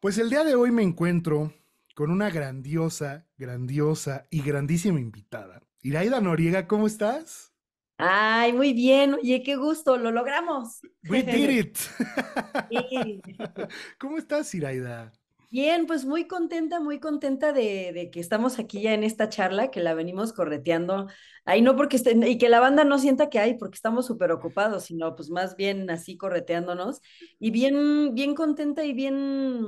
Pues el día de hoy me encuentro con una grandiosa, grandiosa y grandísima invitada. Iraida Noriega, ¿cómo estás? Ay, muy bien. Oye, qué gusto, lo logramos. We did it. ¿Cómo estás, Iraida? Bien, pues muy contenta, muy contenta de, de, que estamos aquí ya en esta charla, que la venimos correteando. Ahí no porque y que la banda no sienta que hay, porque estamos súper ocupados, sino pues más bien así correteándonos. Y bien, bien contenta y bien,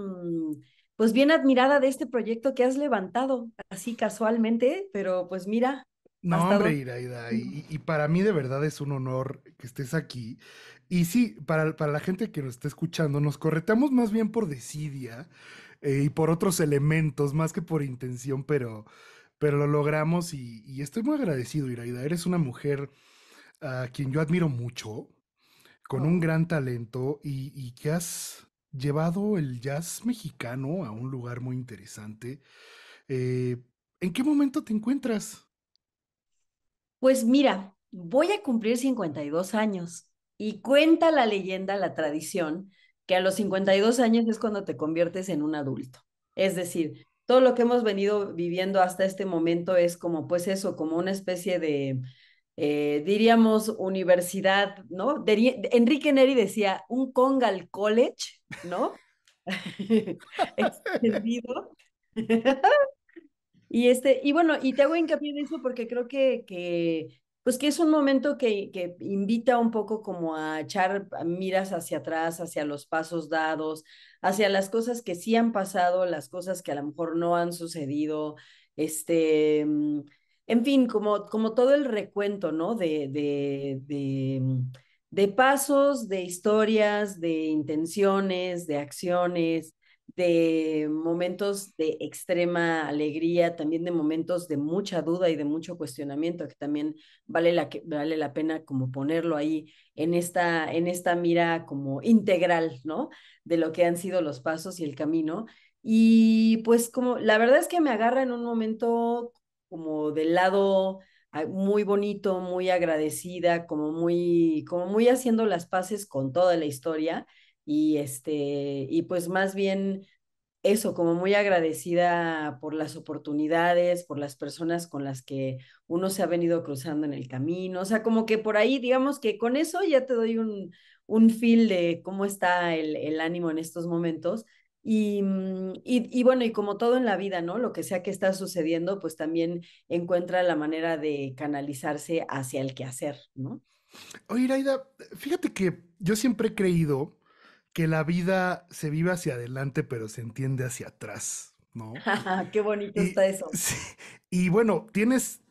pues bien admirada de este proyecto que has levantado, así casualmente, pero pues mira. No, hombre, Iraida, y, y para mí de verdad es un honor que estés aquí. Y sí, para, para la gente que nos está escuchando, nos correteamos más bien por desidia, eh, y por otros elementos, más que por intención, pero, pero lo logramos y, estoy muy agradecido, Iraida. Eres una mujer a ah, quien yo admiro mucho, con un oh. gran talento y, que has llevado el jazz mexicano a un lugar muy interesante. Eh, ¿En qué momento te encuentras? Pues mira, voy a cumplir 52 años y cuenta la leyenda, la tradición, que a los 52 años es cuando te conviertes en un adulto. Es decir, todo lo que hemos venido viviendo hasta este momento es como, pues eso, como una especie de, eh, diríamos, universidad, ¿no? Enrique Neri decía, un Congal College, ¿no? y, este, y bueno, y te hago hincapié en eso porque creo que, que pues que es un momento que, invita un poco como a echar miras hacia atrás, hacia los pasos dados, hacia las cosas que sí han pasado, las cosas que a lo mejor no han sucedido, este, mm, en fin, como, como todo el recuento, ¿no? De, de, de, mm, de pasos, de historias, de intenciones, de acciones, de momentos de extrema alegría, también de momentos de mucha duda y de mucho cuestionamiento, que también vale la, vale la pena como ponerlo ahí en esta, en esta mira como integral, ¿no? De lo que han sido los pasos y el camino. Y pues como la verdad es que me agarra en un momento como del lado ah, muy bonito, muy agradecida, como muy, como muy haciendo las paces con toda la historia y este, y pues más bien eso, como muy agradecida por las oportunidades, por las personas con las que uno se ha venido cruzando en el camino, o sea, como que por ahí, digamos que con eso ya te doy un, un feel de cómo está el, ánimo en estos momentos. Mm, y, y, bueno, y como todo en la vida, ¿no? Lo que sea que está sucediendo, pues también encuentra la manera de canalizarse hacia el quehacer, ¿no? Oye, fíjate que yo siempre he creído que la vida se vive hacia adelante, pero se entiende hacia atrás, ¿no? Qué bonito está eso. y bueno, tienes 35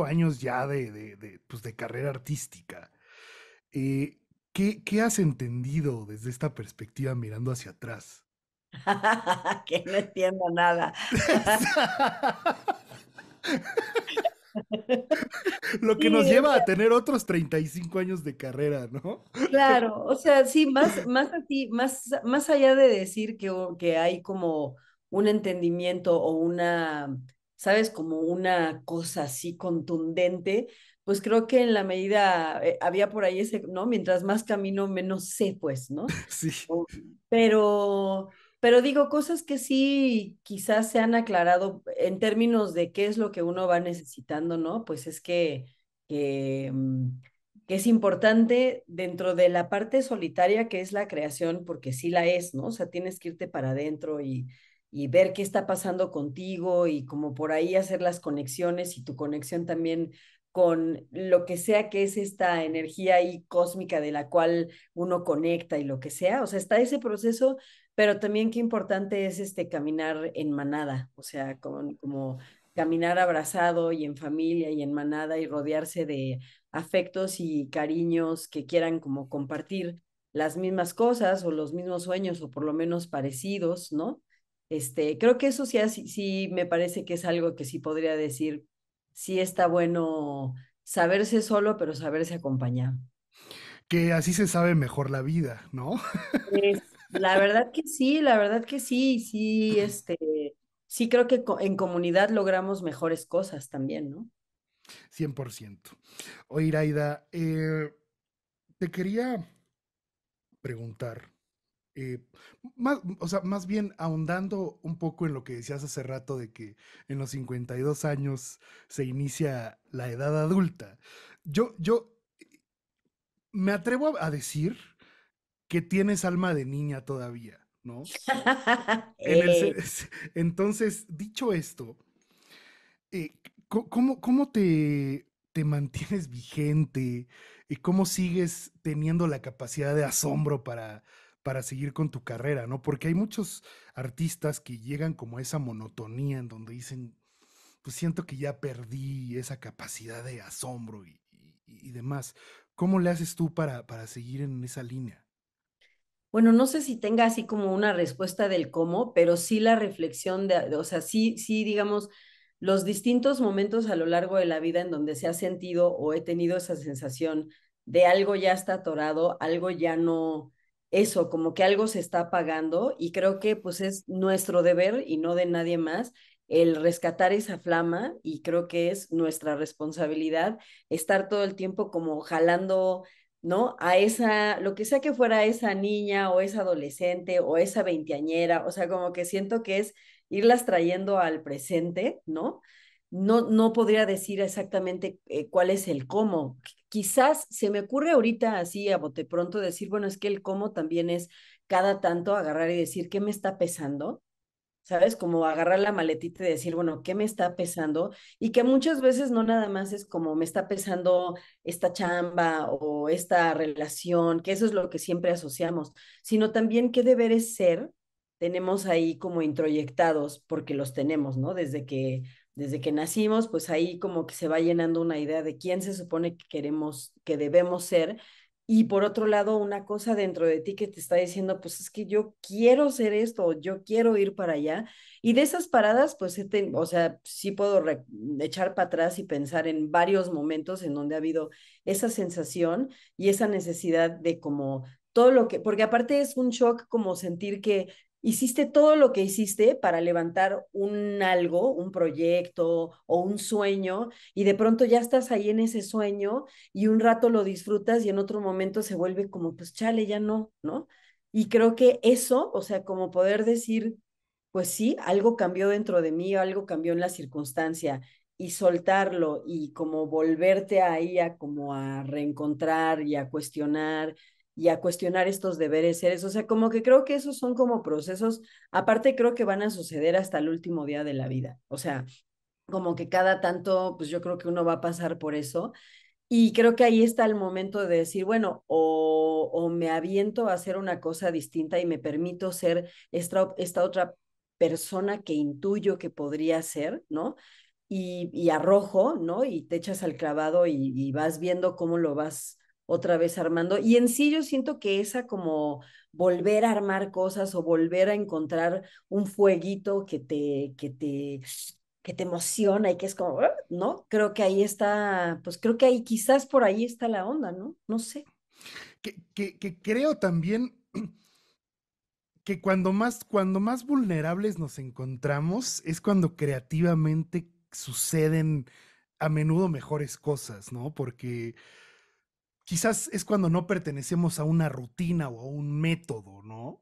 eh, pues, años ya de, pues, carrera artística. Eh, ¿qué, ¿Qué has entendido desde esta perspectiva mirando hacia atrás? que no entiendo nada. Lo que nos lleva a tener otros 35 años de carrera, ¿no? Claro, o sea, sí, más, más así, más, más allá de decir que, que hay como un entendimiento o una, ¿sabes? Como una cosa así contundente, pues creo que en la medida, eh, había por ahí ese, ¿no? Mientras más camino, menos sé, pues, ¿no? Sí. pero pero digo cosas que sí quizás se han aclarado en términos de qué es lo que uno va necesitando, ¿no? Pues es mm, que, es importante dentro de la parte solitaria que es la creación, porque sí la es, ¿no? O sea, tienes que irte para adentro y, y ver qué está pasando contigo y como por ahí hacer las conexiones y tu conexión también con lo que sea que es esta energía ahí cósmica de la cual uno conecta y lo que sea. O sea, está ese proceso pero también qué importante es este caminar en manada, o sea, como caminar abrazado y en familia y en manada y rodearse de afectos y cariños que quieran como compartir las mismas cosas o los mismos sueños o por lo menos parecidos, ¿no? Este, creo que eso sí, sí me parece que es algo que sí podría decir, sí está bueno saberse solo, pero saberse acompañado. Que así se sabe mejor la vida, ¿no? La verdad que sí, la verdad que sí, sí, este, sí creo que en comunidad logramos mejores cosas también, ¿no? 100%. Oye, Iraida, eh, te quería preguntar, eh, más, o sea, más bien ahondando un poco en lo que decías hace rato de que en los 52 años se inicia la edad adulta. Yo, yo me atrevo a decir que tienes alma de niña todavía, ¿no? Eh. entonces, dicho esto, eh, ¿cómo, te, mantienes vigente? ¿Y cómo sigues teniendo la capacidad de asombro para, para seguir con tu carrera, ¿no? Porque hay muchos artistas que llegan como a esa monotonía en donde dicen, pues siento que ya perdí esa capacidad de asombro y, demás. ¿Cómo le haces tú para, para seguir en esa línea? bueno, no sé si tenga así como una respuesta del cómo, pero sí la reflexión de, o sea, sí, sí, digamos, los distintos momentos a lo largo de la vida en donde se ha sentido o he tenido esa sensación de algo ya está atorado, algo ya no, eso, como que algo se está apagando y creo que pues es nuestro deber y no de nadie más el rescatar esa flama y creo que es nuestra responsabilidad estar todo el tiempo como jalando ¿no? A esa, lo que sea que fuera esa niña o esa adolescente o esa veinteañera, o sea, como que siento que es irlas trayendo al presente, ¿no? No, no podría decir exactamente eh, cuál es el cómo. Quizás se me ocurre ahorita así a bote pronto decir, bueno, es que el cómo también es cada tanto agarrar y decir, ¿qué me está pesando? ¿sabes? Como agarrar la maletita y decir, bueno, ¿qué me está pesando? Y que muchas veces no nada más es como me está pesando esta chamba o esta relación, que eso es lo que siempre asociamos, sino también qué deberes ser tenemos ahí como introyectados, porque los tenemos, ¿no? Desde que, desde que nacimos, pues ahí como que se va llenando una idea de quién se supone que queremos, que debemos ser, y por otro lado una cosa dentro de ti que te está diciendo, pues es que yo quiero hacer esto, yo quiero ir para allá. Y de esas paradas, pues, o sea, sí puedo mm, echar para atrás y pensar en varios momentos en donde ha habido esa sensación y esa necesidad de como todo lo que, porque aparte es un shock como sentir que hiciste todo lo que hiciste para levantar un algo, un proyecto o un sueño, y de pronto ya estás ahí en ese sueño y un rato lo disfrutas y en otro momento se vuelve como, pues chale, ya no, ¿no? Y creo que eso, o sea, como poder decir, pues sí, algo cambió dentro de mí, algo cambió en la circunstancia y soltarlo y como volverte ahí a como a reencontrar y a cuestionar y a cuestionar estos deberes seres. O sea, como que creo que esos son como procesos, aparte creo que van a suceder hasta el último día de la vida. O sea, como que cada tanto, pues yo creo que uno va a pasar por eso. Y creo que ahí está el momento de decir, bueno, o, o me aviento a hacer una cosa distinta y me permito ser esta, otra persona que intuyo que podría ser, ¿no? Y, arrojo, ¿no? Y te echas al clavado y vas viendo cómo lo vas otra vez armando. Y en sí yo siento que esa como volver a armar cosas o volver a encontrar un fueguito que te, que te, que te emociona y que es como, ah", ¿no? Creo que ahí está, pues creo que ahí quizás por ahí está la onda, ¿no? No sé. Que, creo también que cuando más, cuando más vulnerables nos encontramos es cuando creativamente suceden a menudo mejores cosas, ¿no? Porque quizás es cuando no pertenecemos a una rutina o a un método, ¿no?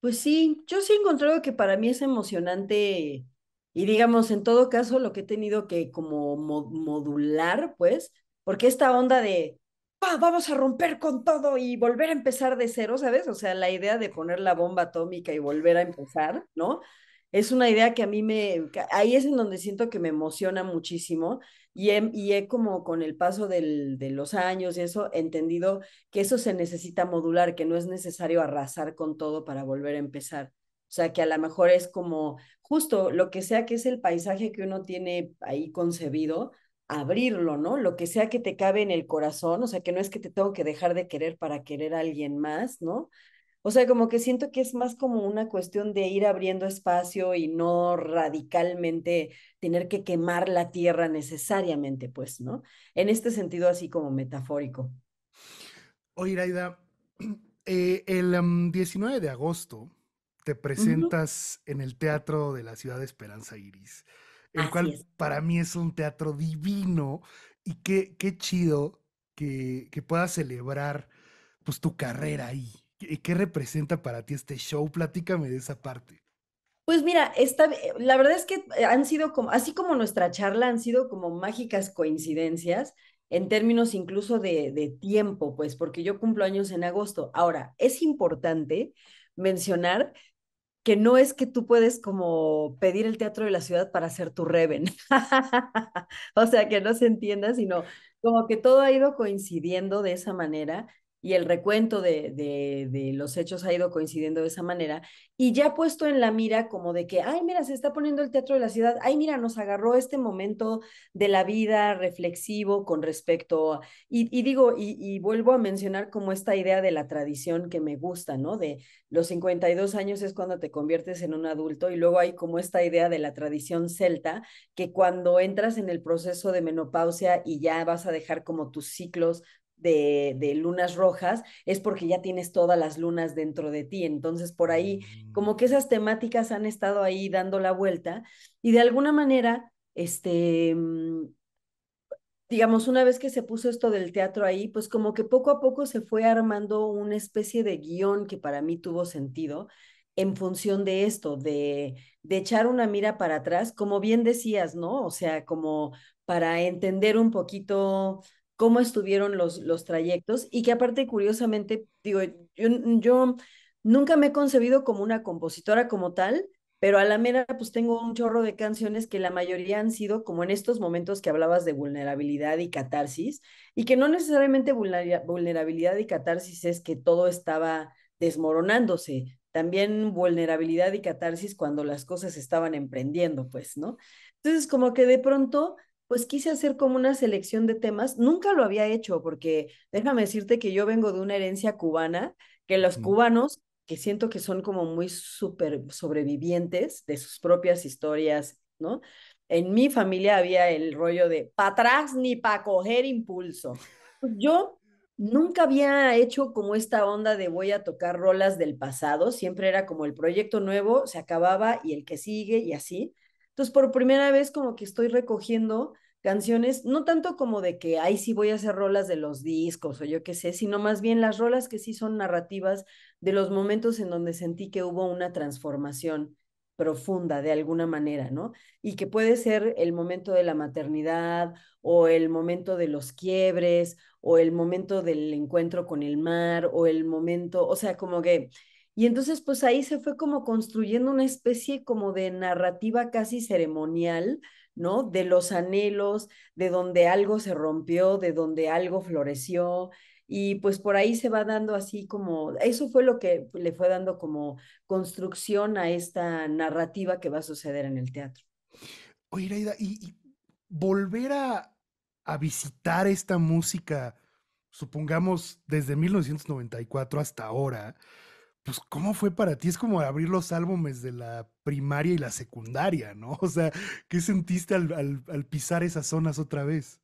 Pues sí, yo sí he encontrado que para mí es emocionante y digamos, en todo caso, lo que he tenido que como modular, pues, porque esta onda de, ah, vamos a romper con todo y volver a empezar de cero, ¿sabes? O sea, la idea de poner la bomba atómica y volver a empezar, ¿no? Es una idea que a mí me, ahí es en donde siento que me emociona muchísimo y he, como con el paso de los años y eso, entendido que eso se necesita modular, que no es necesario arrasar con todo para volver a empezar. O sea, que a lo mejor es como justo lo que sea que es el paisaje que uno tiene ahí concebido, abrirlo, ¿no? Lo que sea que te cabe en el corazón, o sea, que no es que te tengo que dejar de querer para querer a alguien más, ¿no? O sea, como que siento que es más como una cuestión de ir abriendo espacio y no radicalmente tener que quemar la tierra necesariamente, pues, ¿no? En este sentido, así como metafórico. Oye, eh, el 19 mm, de agosto te presentas en el Teatro de la Ciudad de Esperanza Iris, el cual para mí es un teatro divino y qué, qué chido que, que puedas celebrar pues tu carrera ahí, ¿Qué, ¿Qué, representa para ti este show? Platícame de esa parte. Pues mira, esta, eh, la verdad es que eh, han sido como, así como nuestra charla, han sido como mágicas coincidencias en términos incluso de, de tiempo, pues, porque yo cumplo años en agosto. Ahora, es importante mencionar que no es que tú puedes como pedir el teatro de la ciudad para hacer tu reven. o sea, que no se entienda, sino como que todo ha ido coincidiendo de esa manera y el recuento de, de, los hechos ha ido coincidiendo de esa manera, y ya puesto en la mira como de que, ay, mira, se está poniendo el teatro de la ciudad, ay, mira, nos agarró este momento de la vida reflexivo con respecto, y, digo, y, y, vuelvo a mencionar como esta idea de la tradición que me gusta, ¿no? De los 52 años es cuando te conviertes en un adulto, y luego hay como esta idea de la tradición celta, que cuando entras en el proceso de menopausia y ya vas a dejar como tus ciclos de, lunas rojas, es porque ya tienes todas las lunas dentro de ti. Entonces, por ahí, como que mm. esas temáticas han estado ahí dando la vuelta y de alguna manera, este, mm, digamos, una vez que se puso esto del teatro ahí, pues como que poco a poco se fue armando una especie de guión que para mí tuvo sentido en función de esto, de, de echar una mira para atrás, como bien decías, ¿no? O sea, como para entender un poquito cómo estuvieron los, los trayectos y que aparte, curiosamente, digo, yo, yo nunca me he concebido como una compositora como tal, pero a la mera pues tengo un chorro de canciones que la mayoría han sido como en estos momentos que hablabas de vulnerabilidad y catarsis y que no necesariamente vulnerabilidad y catarsis es que todo estaba desmoronándose, también vulnerabilidad y catarsis cuando las cosas estaban emprendiendo, pues, ¿no? Entonces como que de pronto pues quise hacer como una selección de temas. Nunca lo había hecho porque déjame decirte que yo vengo de una herencia cubana, que los cubanos, que siento que son como muy super sobrevivientes de sus propias historias, ¿no? En mi familia había el rollo de para atrás ni para coger impulso. Pues, yo nunca había hecho como esta onda de voy a tocar rolas del pasado, siempre era como el proyecto nuevo se acababa y el que sigue y así. Entonces, por primera vez como que estoy recogiendo canciones, no tanto como de que ahí sí voy a hacer rolas de los discos o yo qué sé, sino más bien las rolas que sí son narrativas de los momentos en donde sentí que hubo una transformación profunda de alguna manera, ¿no? Y que puede ser el momento de la maternidad o el momento de los quiebres o el momento del encuentro con el mar o el momento, o sea, como que... Y entonces pues ahí se fue como construyendo una especie como de narrativa casi ceremonial ¿no? De los anhelos, de donde algo se rompió, de donde algo floreció. Y pues por ahí se va dando así como, eso fue lo que le fue dando como construcción a esta narrativa que va a suceder en el teatro. Oye, y, volver a, a visitar esta música, supongamos desde 1994 hasta ahora, pues, ¿cómo fue para ti? Es como abrir los álbumes de la primaria y la secundaria, ¿no? O sea, ¿qué sentiste al, pisar esas zonas otra vez?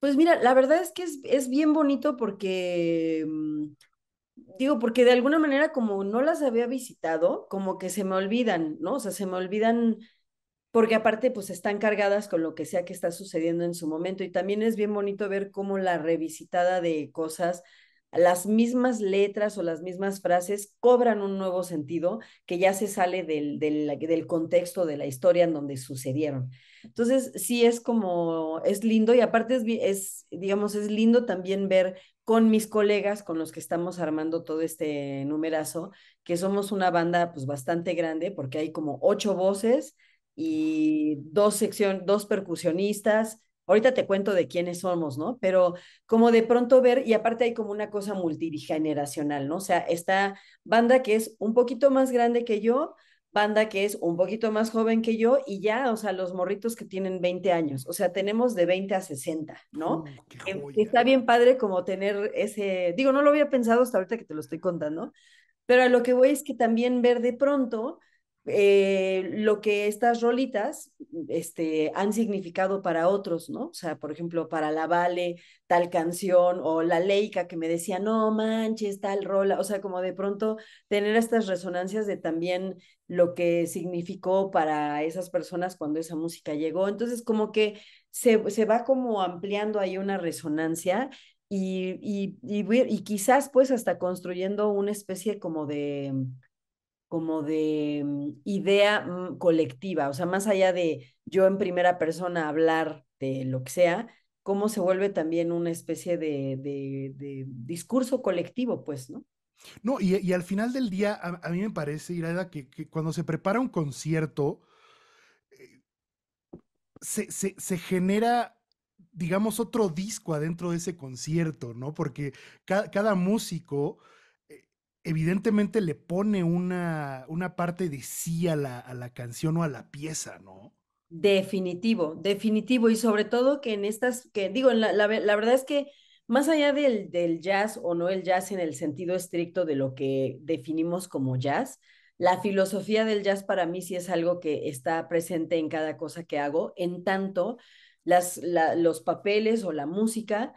Pues mira, la verdad es que es, es bien bonito porque, mm, digo, porque de alguna manera como no las había visitado, como que se me olvidan, ¿no? O sea, se me olvidan porque aparte pues están cargadas con lo que sea que está sucediendo en su momento y también es bien bonito ver cómo la revisitada de cosas las mismas letras o las mismas frases cobran un nuevo sentido que ya se sale del, contexto de la historia en donde sucedieron. Entonces, sí es como, es lindo y aparte es, digamos, es lindo también ver con mis colegas con los que estamos armando todo este numerazo, que somos una banda pues bastante grande porque hay como ocho voces y dos sección, dos percusionistas, Ahorita te cuento de quiénes somos, ¿no? Pero como de pronto ver, y aparte hay como una cosa multigeneracional, ¿no? O sea, esta banda que es un poquito más grande que yo, banda que es un poquito más joven que yo y ya, o sea, los morritos que tienen 20 años, o sea, tenemos de 20 a 60, ¿no? está bien padre como tener ese, digo, no lo había pensado hasta ahorita que te lo estoy contando, pero a lo que voy es que también ver de pronto eh, lo que estas rolitas este, han significado para otros, ¿no? O sea, por ejemplo, para la Vale, tal canción, o la Leica que me decía, no manches, tal rola, o sea, como de pronto tener estas resonancias de también lo que significó para esas personas cuando esa música llegó. Entonces, como que se, va como ampliando ahí una resonancia. Y, y, y quizás pues hasta construyendo una especie como de, como de mm, idea mm, colectiva, o sea, más allá de yo en primera persona hablar de lo que sea, cómo se vuelve también una especie de, discurso colectivo, pues, ¿no? No, y, al final del día, a, mí me parece, Irada, que, cuando se prepara un concierto, eh, se, genera digamos, otro disco adentro de ese concierto, ¿no? Porque cada músico evidentemente le pone una, una parte de sí a la, canción o a la pieza, ¿no? Definitivo, definitivo. Y sobre todo que en estas, que digo, la, verdad es que más allá del, del, jazz o no el jazz en el sentido estricto de lo que definimos como jazz, la filosofía del jazz para mí sí es algo que está presente en cada cosa que hago, en tanto las, los papeles o la música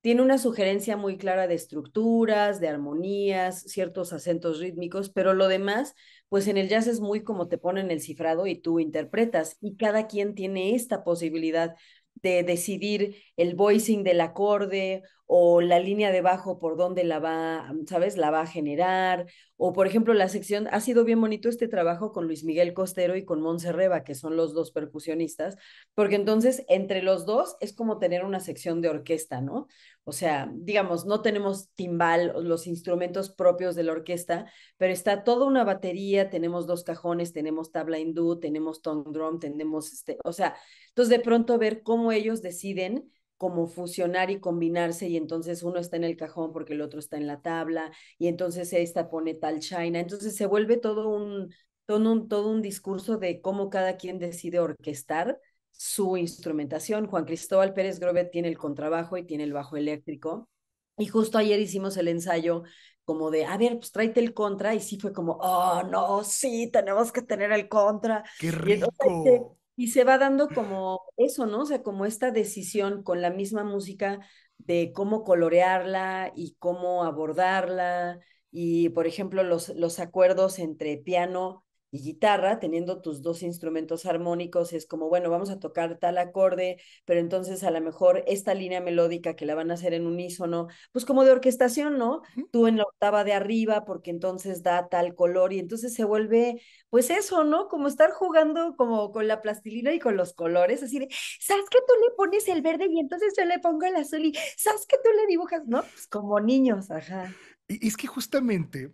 tiene una sugerencia muy clara de estructuras, de armonías, ciertos acentos rítmicos, pero lo demás, pues en el jazz es muy como te ponen el cifrado y tú interpretas y cada quien tiene esta posibilidad de decidir el voicing del acorde o la línea de bajo por dónde la va, ¿sabes? La va a generar, o por ejemplo la sección, ha sido bien bonito este trabajo con Luis Miguel Costero y con Monse que son los dos percusionistas, porque entonces entre los dos es como tener una sección de orquesta, ¿no? O sea, digamos, no tenemos timbal, los instrumentos propios de la orquesta, pero está toda una batería, tenemos dos cajones, tenemos tabla hindú, tenemos tongue drum, tenemos, este, o sea, entonces de pronto ver cómo ellos deciden como fusionar y combinarse y entonces uno está en el cajón porque el otro está en la tabla y entonces esta pone tal China, entonces se vuelve todo un, todo un, todo un discurso de cómo cada quien decide orquestar su instrumentación. Juan Cristóbal Pérez Grobet tiene el contrabajo y tiene el bajo eléctrico. Y justo ayer hicimos el ensayo como de, a ver, pues tráete el contra. Y sí fue como, oh, no, sí, tenemos que tener el contra. ¡Qué este, rico! Y se va dando como eso, ¿no? O sea, como esta decisión con la misma música de cómo colorearla y cómo abordarla. Y, por ejemplo, los, los acuerdos entre piano y guitarra, teniendo tus dos instrumentos armónicos, es como, bueno, vamos a tocar tal acorde, pero entonces a lo mejor esta línea melódica que la van a hacer en unísono, pues como de orquestación, ¿no? Tú en la octava de arriba, porque entonces da tal color y entonces se vuelve, pues eso, ¿no? Como estar jugando como con la plastilina y con los colores, así de, ¿sabes que tú le pones el verde y entonces yo le pongo el azul y, ¿sabes que tú le dibujas, ¿no? Pues como niños, ajá. Y es que justamente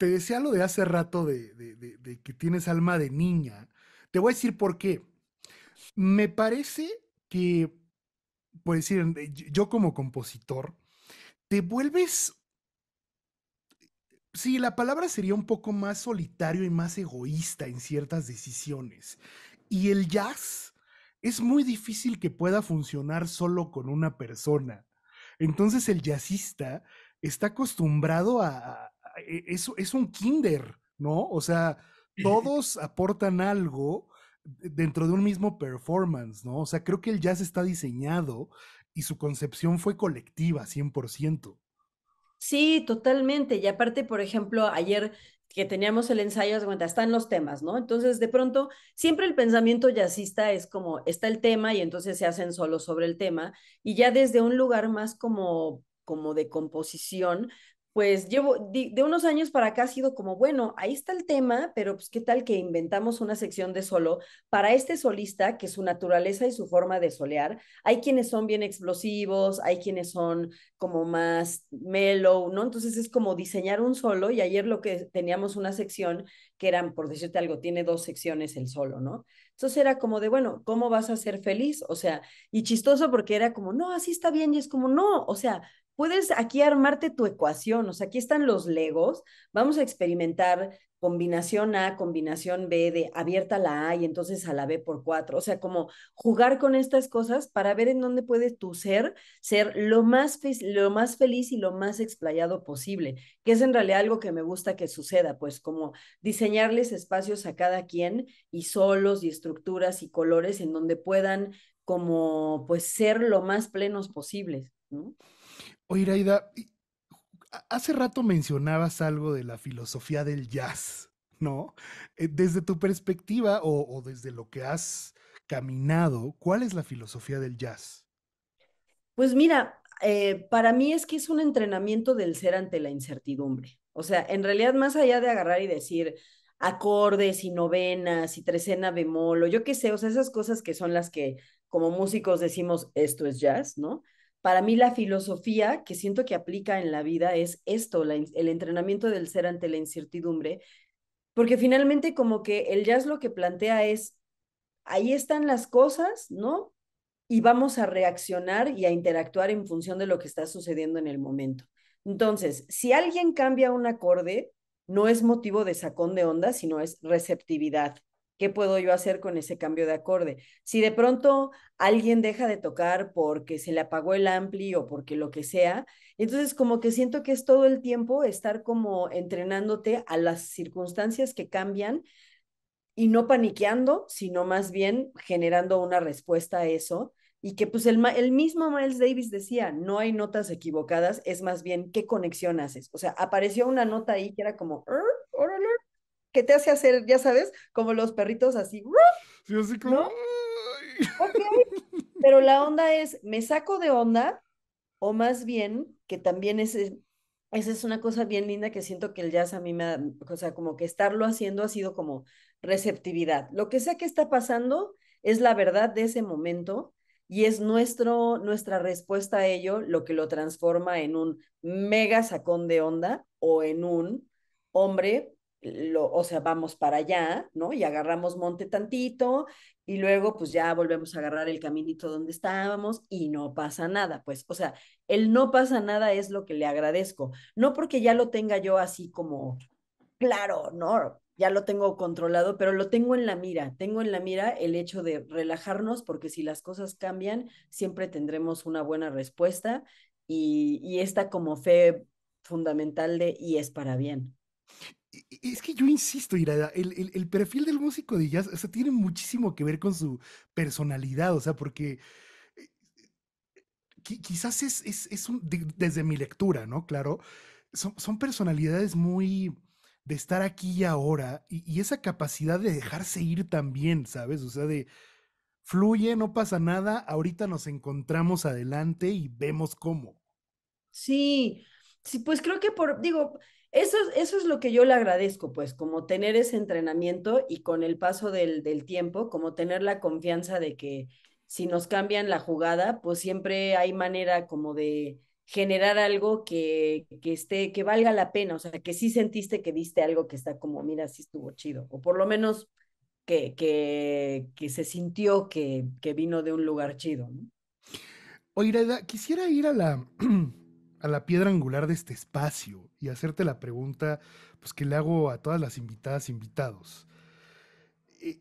te decía lo de hace rato de, que tienes alma de niña. Te voy a decir por qué. Me parece que, por decir, eh, yo como compositor, te vuelves... Sí, la palabra sería un poco más solitario y más egoísta en ciertas decisiones. Y el jazz es muy difícil que pueda funcionar solo con una persona. Entonces el jazzista está acostumbrado a, e, es, es un kinder, ¿no? O sea, todos aportan algo dentro de un mismo performance, ¿no? O sea, creo que el jazz está diseñado y su concepción fue colectiva, 100%. Sí, totalmente. Y aparte, por ejemplo, ayer que teníamos el ensayo, de cuenta, están los temas, ¿no? Entonces, de pronto, siempre el pensamiento jazzista es como, está el tema y entonces se hacen solos sobre el tema, y ya desde un lugar más como, como de composición, pues llevo de, unos años para acá ha sido como, bueno, ahí está el tema, pero pues qué tal que inventamos una sección de solo para este solista, que su naturaleza y su forma de solear, hay quienes son bien explosivos, hay quienes son como más mellow, ¿no? Entonces es como diseñar un solo y ayer lo que teníamos una sección que eran, por decirte algo, tiene dos secciones el solo, ¿no? Entonces era como de, bueno, ¿cómo vas a ser feliz? O sea, y chistoso porque era como, no, así está bien y es como, no, o sea, puedes aquí armarte tu ecuación, o sea, aquí están los legos, vamos a experimentar combinación A, combinación B, de abierta la A y entonces a la B por cuatro. O sea, como jugar con estas cosas para ver en dónde puede tu ser ser lo más, lo más feliz y lo más explayado posible, que es en realidad algo que me gusta que suceda, pues como diseñarles espacios a cada quien y solos y estructuras y colores en donde puedan como pues ser lo más plenos posibles, ¿no? Oye, Iraida, hace rato mencionabas algo de la filosofía del jazz, ¿no? Eh, desde tu perspectiva o, desde lo que has caminado, ¿cuál es la filosofía del jazz? Pues mira, eh, para mí es que es un entrenamiento del ser ante la incertidumbre. O sea, en realidad más allá de agarrar y decir acordes y novenas y trecena bemol o yo qué sé, o sea, esas cosas que son las que como músicos decimos esto es jazz, ¿no? para mí la filosofía que siento que aplica en la vida es esto, el entrenamiento del ser ante la incertidumbre, porque finalmente como que el jazz lo que plantea es, ahí están las cosas, ¿no? Y vamos a reaccionar y a interactuar en función de lo que está sucediendo en el momento. Entonces, si alguien cambia un acorde, no es motivo de sacón de onda, sino es receptividad. ¿Qué puedo yo hacer con ese cambio de acorde? Si de pronto alguien deja de tocar porque se le apagó el ampli o porque lo que sea, entonces como que siento que es todo el tiempo estar como entrenándote a las circunstancias que cambian y no paniqueando, sino más bien generando una respuesta a eso. Y que pues el, mismo Miles Davis decía, no hay notas equivocadas, es más bien qué conexión haces. O sea, apareció una nota ahí que era como, órale, que te hace hacer, ya sabes, como los perritos así. Pero la onda es, me saco de onda, o más bien, que también es, esa es una cosa bien linda que siento que el jazz a mí me, o sea, como que estarlo haciendo ha sido como receptividad. Lo que sea que está pasando es la verdad de ese momento y es nuestro, nuestra respuesta a ello lo que lo transforma en un mega sacón de onda o en un hombre lo, o sea, vamos para allá, ¿no? Y agarramos monte tantito y luego pues ya volvemos a agarrar el caminito donde estábamos y no pasa nada, pues, o sea, el no pasa nada es lo que le agradezco, no porque ya lo tenga yo así como, claro, ¿no? Ya lo tengo controlado, pero lo tengo en la mira, tengo en la mira el hecho de relajarnos porque si las cosas cambian, siempre tendremos una buena respuesta y, y esta como fe fundamental de y es para bien. Es que yo insisto, Irada, el, perfil del músico de jazz, o sea, tiene muchísimo que ver con su personalidad, o sea, porque eh, quizás es, es, es un, desde mi lectura, ¿no? Claro, son, personalidades muy de estar aquí y ahora y, y, esa capacidad de dejarse ir también, ¿sabes? O sea, de fluye, no pasa nada, ahorita nos encontramos adelante y vemos cómo. Sí, sí, pues creo que por, digo, eso, es lo que yo le agradezco, pues, como tener ese entrenamiento y con el paso del, tiempo, como tener la confianza de que si nos cambian la jugada, pues siempre hay manera como de, generar algo que, esté, que valga la pena, o sea, que sí sentiste que viste algo que está como, mira, sí estuvo chido, o por lo menos que, que, que se sintió que, que vino de un lugar chido. ¿no? quisiera ir a la, a la piedra angular de este espacio y hacerte la pregunta pues, que le hago a todas las invitadas, invitados. Eh,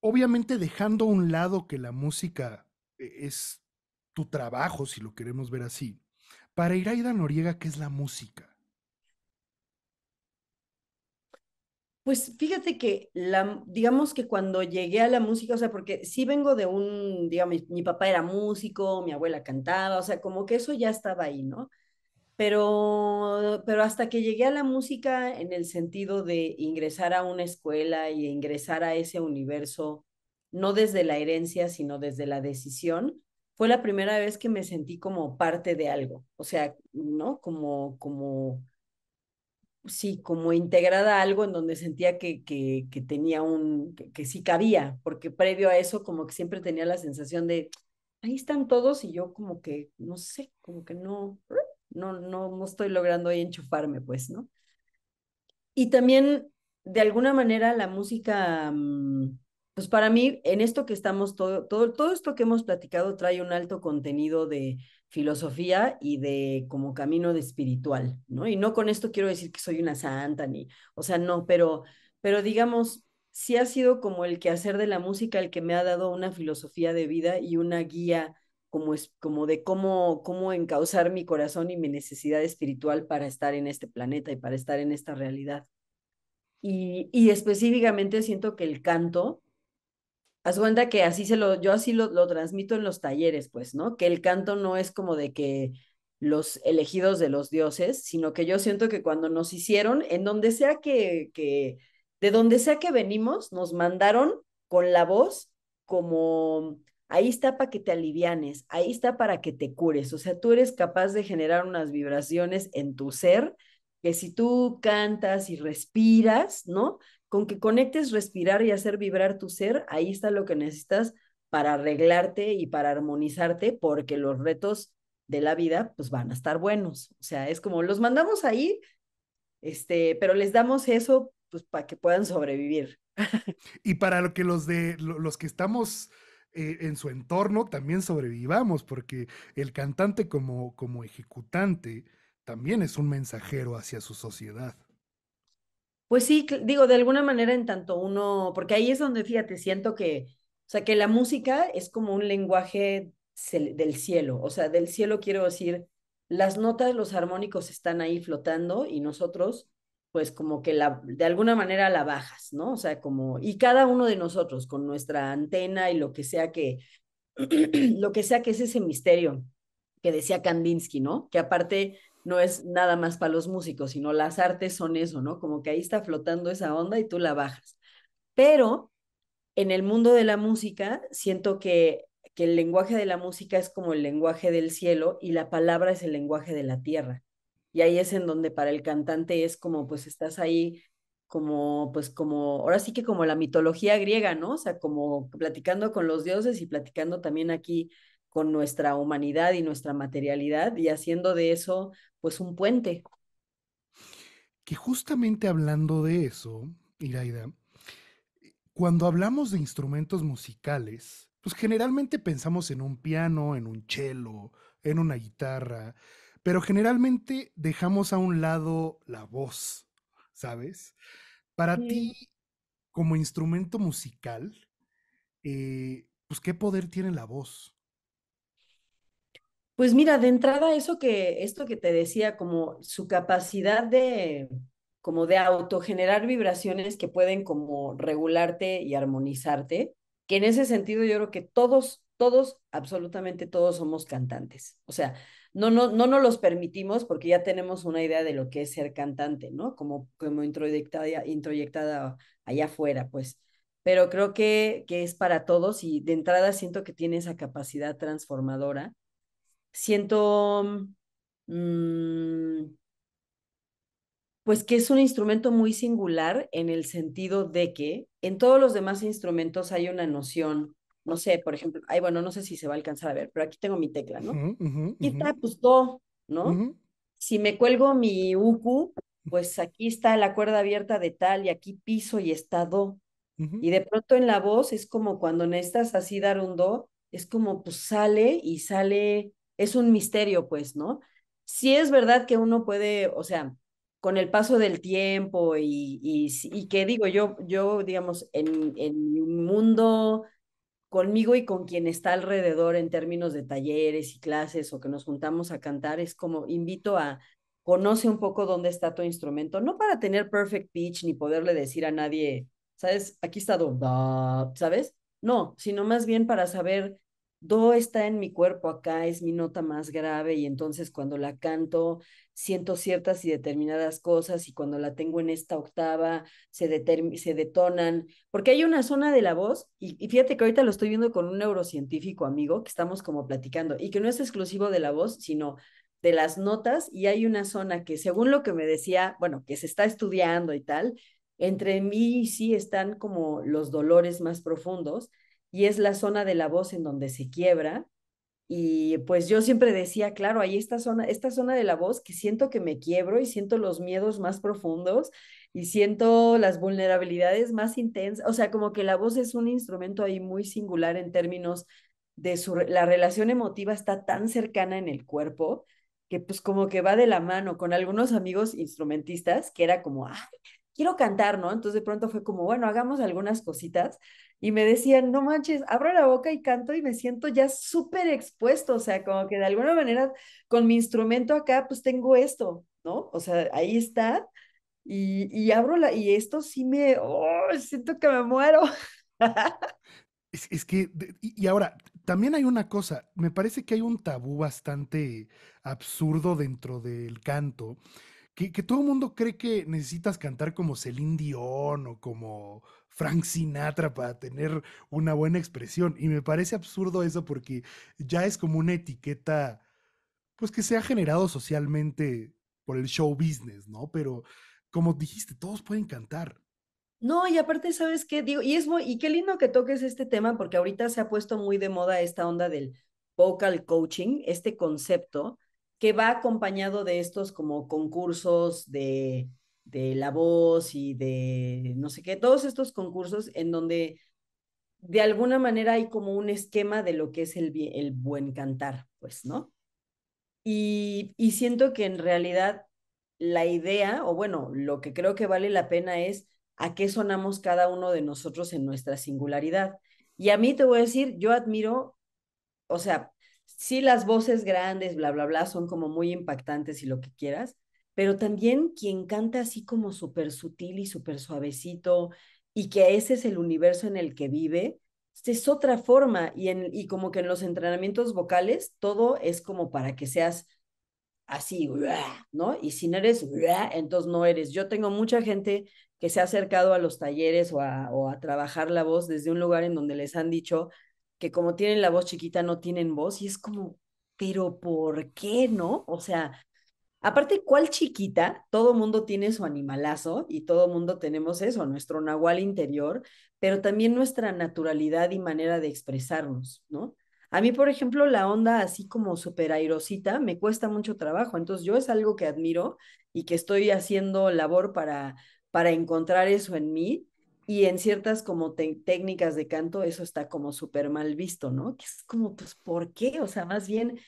obviamente dejando a un lado que la música e-, es tu trabajo, si lo queremos ver así, para Iraida Noriega, ¿qué es la música? Pues fíjate que, la, digamos que cuando llegué a la música, o sea, porque sí vengo de un, digamos, mi, mi, papá era músico, mi abuela cantaba, o sea, como que eso ya estaba ahí, ¿no? pero, pero hasta que llegué a la música en el sentido de ingresar a una escuela y ingresar a ese universo, no desde la herencia, sino desde la decisión, fue la primera vez que me sentí como parte de algo, o sea, ¿no? Como, como, sí, como integrada a algo en donde sentía que, que, tenía un, que, que, sí cabía, porque previo a eso como que siempre tenía la sensación de, ahí están todos y yo como que, no sé, como que no, no, no, estoy logrando ahí enchufarme, pues, ¿no? Y también, de alguna manera, la música, mm, pues para mí, en esto que estamos, todo, todo, esto que hemos platicado trae un alto contenido de filosofía y de como camino de espiritual, ¿no? Y no con esto quiero decir que soy una santa, ni, o sea, no, pero, pero digamos, sí ha sido como el quehacer de la música el que me ha dado una filosofía de vida y una guía como, es, como de cómo, cómo encauzar mi corazón y mi necesidad espiritual para estar en este planeta y para estar en esta realidad. Y, específicamente siento que el canto, haz cuenta que así se lo, yo así lo, lo transmito en los talleres, pues, ¿no? Que el canto no es como de que los elegidos de los dioses, sino que yo siento que cuando nos hicieron, en donde sea que, que de donde sea que venimos, nos mandaron con la voz como ahí está para que te alivianes, ahí está para que te cures. O sea, tú eres capaz de generar unas vibraciones en tu ser que si tú cantas y respiras, ¿no? Con que conectes respirar y hacer vibrar tu ser, ahí está lo que necesitas para arreglarte y para armonizarte, porque los retos de la vida pues van a estar buenos. O sea, es como los mandamos ahí, este, pero les damos eso pues para que puedan sobrevivir. Y para lo que los de los que estamos eh, en su entorno también sobrevivamos, porque el cantante como, como ejecutante también es un mensajero hacia su sociedad. Pues sí, digo, de alguna manera en tanto uno, porque ahí es donde, fíjate, siento que, o sea, que la música es como un lenguaje del cielo, o sea, del cielo quiero decir, las notas, los armónicos están ahí flotando y nosotros pues como que la, de alguna manera la bajas, ¿no? O sea, como, y cada uno de nosotros con nuestra antena y lo que sea que, lo que sea que es ese misterio que decía Kandinsky, ¿no? Que aparte no es nada más para los músicos, sino las artes son eso, ¿no? Como que ahí está flotando esa onda y tú la bajas. Pero en el mundo de la música, siento que, que el lenguaje de la música es como el lenguaje del cielo y la palabra es el lenguaje de la tierra. Y ahí es en donde para el cantante es como, pues estás ahí como, pues como, ahora sí que como la mitología griega, ¿no? O sea, como platicando con los dioses y platicando también aquí con nuestra humanidad y nuestra materialidad y haciendo de eso, pues un puente. Que justamente hablando de eso, Iraida, eh, cuando hablamos de instrumentos musicales, pues generalmente pensamos en un piano, en un cello, en una guitarra, pero generalmente dejamos a un lado la voz, ¿sabes? Para ti, como instrumento musical, eh, pues, ¿qué poder tiene la voz? Pues mira, de entrada eso que, esto que te decía, como su capacidad de, como de autogenerar vibraciones que pueden como regularte y armonizarte, que en ese sentido yo creo que todos, todos, absolutamente todos somos cantantes. O sea, no, no, no nos los permitimos porque ya tenemos una idea de lo que es ser cantante, ¿no? Como, como introyectada, introyectada allá afuera, pues. Pero creo que, que es para todos y de entrada siento que tiene esa capacidad transformadora. Siento, mm, pues que es un instrumento muy singular en el sentido de que en todos los demás instrumentos hay una noción no sé, por ejemplo, ay, bueno, no sé si se va a alcanzar a ver, pero aquí tengo mi tecla, ¿no? aquí está, pues, do, ¿no? Si me cuelgo mi uku, pues aquí está la cuerda abierta de tal y aquí piso y está do. Y de pronto en la voz es como cuando necesitas así dar un do, es como pues sale y sale, es un misterio pues, ¿no? Si es verdad que uno puede, o sea, con el paso del tiempo y, y, que digo yo, yo digamos, en, en mi mundo conmigo y con quien está alrededor en términos de talleres y clases o que nos juntamos a cantar, es como invito a conoce un poco dónde está tu instrumento, no para tener perfect pitch ni poderle decir a nadie, ¿sabes? Aquí está do, ¿sabes? No, sino más bien para saber Do está en mi cuerpo acá, es mi nota más grave y entonces cuando la canto siento ciertas y determinadas cosas y cuando la tengo en esta octava se, se detonan, porque hay una zona de la voz y, y, fíjate que ahorita lo estoy viendo con un neurocientífico amigo que estamos como platicando y que no es exclusivo de la voz, sino de las notas y hay una zona que según lo que me decía, bueno, que se está estudiando y tal, entre mí y sí están como los dolores más profundos y es la zona de la voz en donde se quiebra. Y pues yo siempre decía, claro, ahí esta zona, esta zona de la voz que siento que me quiebro y siento los miedos más profundos y siento las vulnerabilidades más intensas. O sea, como que la voz es un instrumento ahí muy singular en términos de su, la relación emotiva está tan cercana en el cuerpo que pues como que va de la mano con algunos amigos instrumentistas que era como, ah, quiero cantar, ¿no? Entonces de pronto fue como, bueno, hagamos algunas cositas y me decían, no manches, abro la boca y canto y me siento ya súper expuesto, o sea, como que de alguna manera con mi instrumento acá, pues tengo esto, ¿no? O sea, ahí está. Y, y abro la, y esto sí me, oh, siento que me muero. Es, que, y ahora, también hay una cosa, me parece que hay un tabú bastante absurdo dentro del canto, que, que todo el mundo cree que necesitas cantar como Celine Dion o como Frank Sinatra para tener una buena expresión. Y me parece absurdo eso porque ya es como una etiqueta, pues que se ha generado socialmente por el show business, ¿no? Pero como dijiste, todos pueden cantar. No, y aparte, ¿sabes qué? Digo, y es muy, y qué lindo que toques este tema, porque ahorita se ha puesto muy de moda esta onda del vocal coaching, este concepto que va acompañado de estos como concursos de de La Voz y de no sé qué, todos estos concursos en donde de alguna manera hay como un esquema de lo que es el, buen cantar, pues, ¿no? Y, y siento que en realidad la idea, o bueno, lo que creo que vale la pena es a qué sonamos cada uno de nosotros en nuestra singularidad. Y a mí te voy a decir, yo admiro, o sea, sí las voces grandes, bla, bla, bla, son como muy impactantes y lo que quieras, pero también quien canta así como súper sutil y súper suavecito y que ese es el universo en el que vive, pues, es otra forma y, en, y como que en los entrenamientos vocales todo es como para que seas así, ¿no? Y si no eres, entonces no eres. Yo tengo mucha gente que se ha acercado a los talleres o a trabajar la voz desde un lugar en donde les han dicho que como tienen la voz chiquita no tienen voz y es como, pero ¿por qué no? O sea, Aparte, ¿cuál chiquita? Todo mundo tiene su animalazo y todo mundo tenemos eso, nuestro nahual interior, pero también nuestra naturalidad y manera de expresarnos, ¿no? A mí, por ejemplo, la onda así como súper airosita me cuesta mucho trabajo, entonces yo es algo que admiro y que estoy haciendo labor para, para encontrar eso en mí y en ciertas como técnicas de canto eso está como súper mal visto, ¿no? Que es como, pues, ¿por qué? O sea, más bien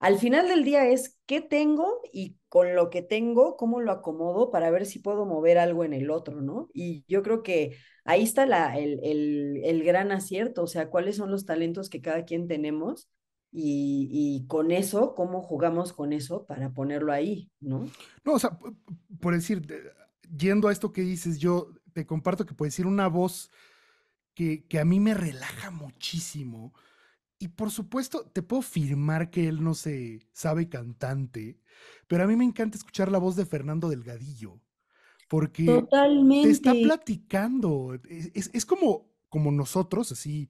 al final del día es qué tengo y con lo que tengo, cómo lo acomodo para ver si puedo mover algo en el otro, ¿no? Y yo creo que ahí está la, el, gran acierto, o sea, cuáles son los talentos que cada quien tenemos y, con eso, cómo jugamos con eso para ponerlo ahí, ¿no? No, o sea, por decir, yendo a esto que dices, yo te comparto que puede decir una voz que, que a mí me relaja muchísimo y por supuesto, te puedo firmar que él no se sabe cantante, pero a mí me encanta escuchar la voz de Fernando Delgadillo, porque te está platicando, es, como, como nosotros, así,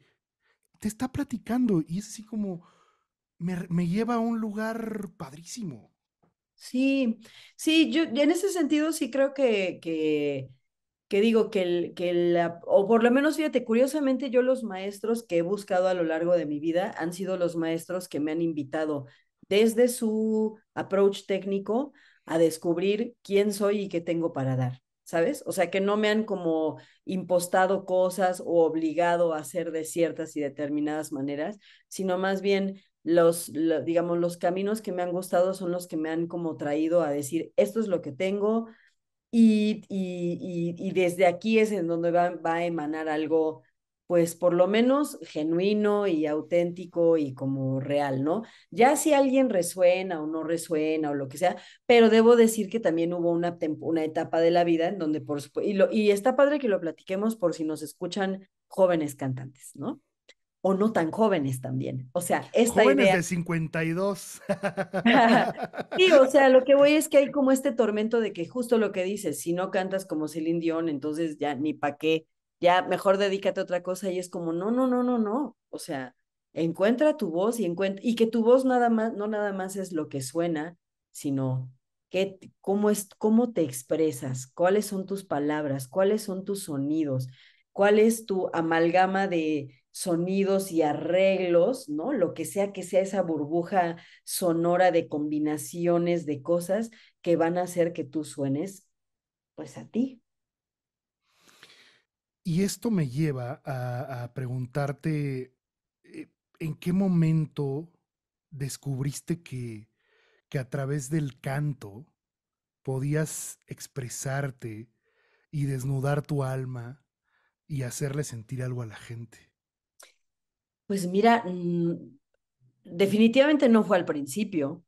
te está platicando y es así como, me, lleva a un lugar padrísimo. Sí, sí, yo en ese sentido sí creo que que digo que, el, que la, ah, o por lo menos fíjate, curiosamente yo los maestros que he buscado a lo largo de mi vida han sido los maestros que me han invitado desde su approach técnico a descubrir quién soy y qué tengo para dar, ¿sabes? O sea, que no me han como impostado cosas o obligado a hacer de ciertas y determinadas maneras, sino más bien los, los digamos, los caminos que me han gustado son los que me han como traído a decir, esto es lo que tengo, y, desde aquí es en donde va, a emanar algo, pues por lo menos genuino y auténtico y como real, ¿no? Ya si alguien resuena o no resuena o lo que sea, pero debo decir que también hubo una, una etapa de la vida en donde, por supuesto, y, y está padre que lo platiquemos por si nos escuchan jóvenes cantantes, ¿no? o no tan jóvenes también. O sea, esta jóvenes de 52. sí, o sea, lo que voy es que hay como este tormento de que justo lo que dices, si no cantas como Celine Dion, entonces ya ni pa' qué, ya mejor dedícate a otra cosa y es como, no, no, no, no, no. O sea, encuentra tu voz y encuentra, y que tu voz nada más, no nada más es lo que suena, sino que, cómo, es, cómo te expresas, cuáles son tus palabras, cuáles son tus sonidos, cuál es tu amalgama de sonidos y arreglos, ¿no? Lo que sea que sea esa burbuja sonora de combinaciones de cosas que van a hacer que tú suenes, pues a ti. Y esto me lleva a, a preguntarte, eh, ¿en qué momento descubriste que, que a través del canto podías expresarte y desnudar tu alma y hacerle sentir algo a la gente? Pues mira, mm, definitivamente no fue al principio.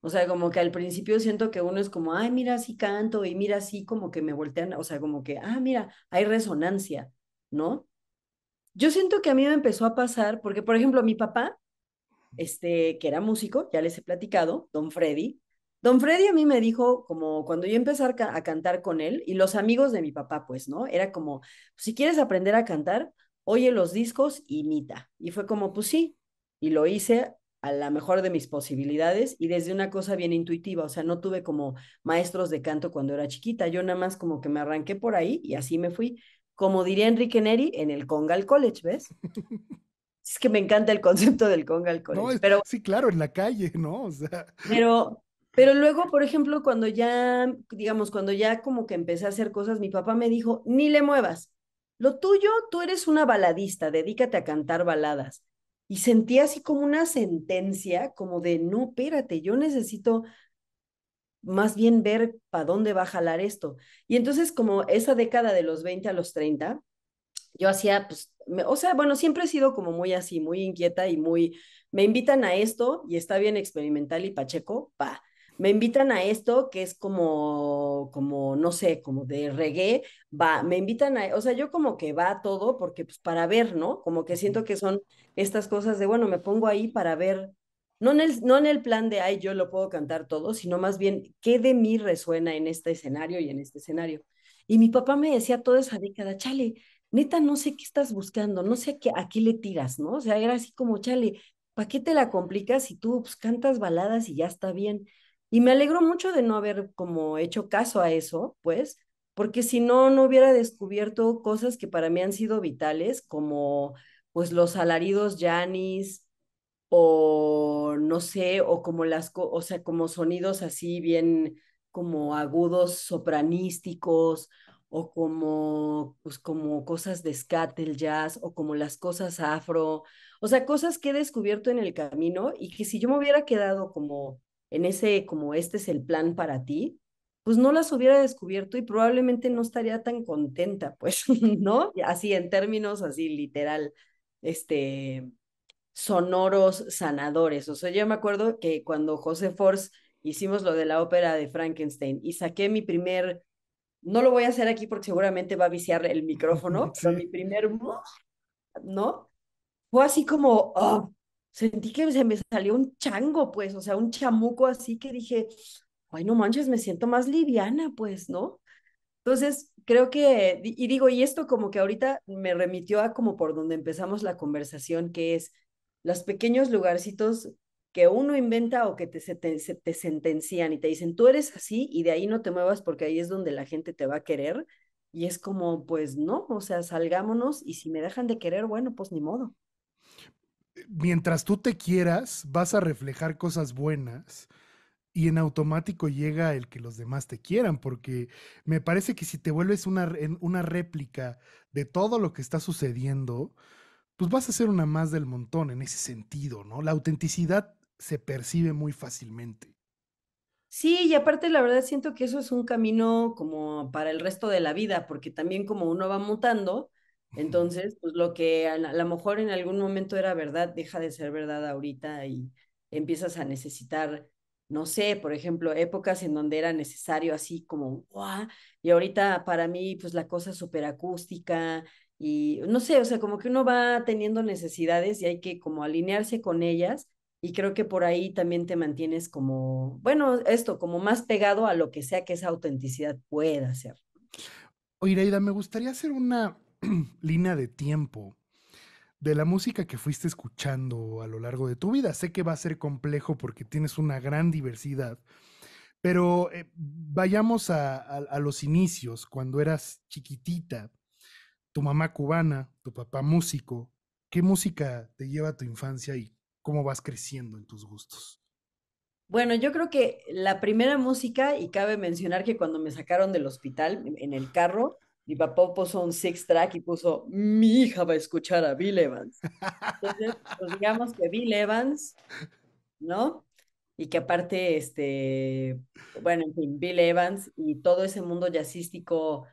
O sea, como que al principio siento que uno es como, ay, mira, sí canto y mira, sí, como que me voltean, o sea, como que, ah, mira, hay resonancia, ¿no? Yo siento que a mí me empezó a pasar, porque, por ejemplo, mi papá, este, que era músico, ya les he platicado, don Freddy, Don Freddy a mí me dijo, como cuando yo empecé a, cantar con él, y los amigos de mi papá, pues, ¿no? Era como, si quieres aprender a cantar, oye los discos, imita. Y fue como, pues sí, y lo hice a la mejor de mis posibilidades y desde una cosa bien intuitiva, o sea, no tuve como maestros de canto cuando era chiquita, yo nada más como que me arranqué por ahí y así me fui, como diría Enrique Neri, en el Congal College, ¿ves? es que me encanta el concepto del Congal College. pero, sí, claro, en la calle, ¿no? sea... Pero, pero luego, por ejemplo, cuando ya, digamos, cuando ya como que empecé a hacer cosas, mi papá me dijo, ni le muevas, lo tuyo, tú eres una baladista, dedícate a cantar baladas. Y sentí así como una sentencia, como de, no, espérate, yo necesito más bien ver para dónde va a jalar esto. Y entonces como esa década de los 20 a los 30, yo hacía, pues, o sea, bueno, siempre he sido como muy así, muy inquieta y muy, me invitan a esto y está bien experimental y pacheco, pa me invitan a esto que es como, como, no sé, como de reggae, va, me invitan a, o sea, yo como que va todo porque pues para ver, ¿no? Como que siento que son estas cosas de, bueno, me pongo ahí para ver, no en el, no en el plan de, ay, yo lo puedo cantar todo, sino más bien, ¿qué de mí resuena en este escenario y en este escenario? Y mi papá me decía toda esa década, chale, neta, no sé qué estás buscando, no sé a qué, a qué le tiras, ¿no? O sea, era así como, chale, ¿para qué te la complicas si tú pues, cantas baladas y ya está bien? Y me alegro mucho de no haber como hecho caso a eso, pues, porque si no, no hubiera descubierto cosas que para mí han sido vitales, como pues los alaridos Janis, o no sé, o como las, o sea, como sonidos así bien como agudos sopranísticos, o como, pues como cosas de scat, jazz, o como las cosas afro, o sea, cosas que he descubierto en el camino y que si yo me hubiera quedado como en ese como este es el plan para ti, pues no las hubiera descubierto y probablemente no estaría tan contenta, pues, ¿no? Así en términos así literal, este, sonoros, sanadores. O sea, yo me acuerdo que cuando José Force hicimos lo de la ópera de Frankenstein y saqué mi primer, no lo voy a hacer aquí porque seguramente va a viciar el micrófono, pero mi primer, ¿no? Fue así como, oh, sentí que se me salió un chango, pues, o sea, un chamuco así que dije, ay, no manches, me siento más liviana, pues, ¿no? Entonces, creo que, y digo, y esto como que ahorita me remitió a como por donde empezamos la conversación, que es los pequeños lugarcitos que uno inventa o que te, te sentencian y te dicen, tú eres así y de ahí no te muevas porque ahí es donde la gente te va a querer. Y es como, pues no, o sea, salgámonos y si me dejan de querer, bueno, pues ni modo mientras tú te quieras, vas a reflejar cosas buenas y en automático llega el que los demás te quieran, porque me parece que si te vuelves una, una réplica de todo lo que está sucediendo, pues vas a ser una más del montón en ese sentido, ¿no? La autenticidad se percibe muy fácilmente. Sí, y aparte la verdad siento que eso es un camino como para el resto de la vida, porque también como uno va mutando, entonces, pues lo que a, lo mejor en algún momento era verdad, deja de ser verdad ahorita y empiezas a necesitar, no sé, por ejemplo, épocas en donde era necesario así como, ¡guau! Y ahorita para mí, pues la cosa súper acústica y no sé, o sea, como que uno va teniendo necesidades y hay que como alinearse con ellas y creo que por ahí también te mantienes como, bueno, esto, como más pegado a lo que sea que esa autenticidad pueda ser. Oireida, me gustaría hacer una, línea de tiempo de la música que fuiste escuchando a lo largo de tu vida. Sé que va a ser complejo porque tienes una gran diversidad, pero eh, vayamos a, a, los inicios, cuando eras chiquitita, tu mamá cubana, tu papá músico, ¿qué música te lleva a tu infancia y cómo vas creciendo en tus gustos? Bueno, yo creo que la primera música, y cabe mencionar que cuando me sacaron del hospital en el carro, mi papá puso un six track y puso, mi hija va a escuchar a Bill Evans. Entonces, pues, digamos que Bill Evans, ¿no? Y que aparte, este, bueno, en fin, Bill Evans y todo ese mundo jazzístico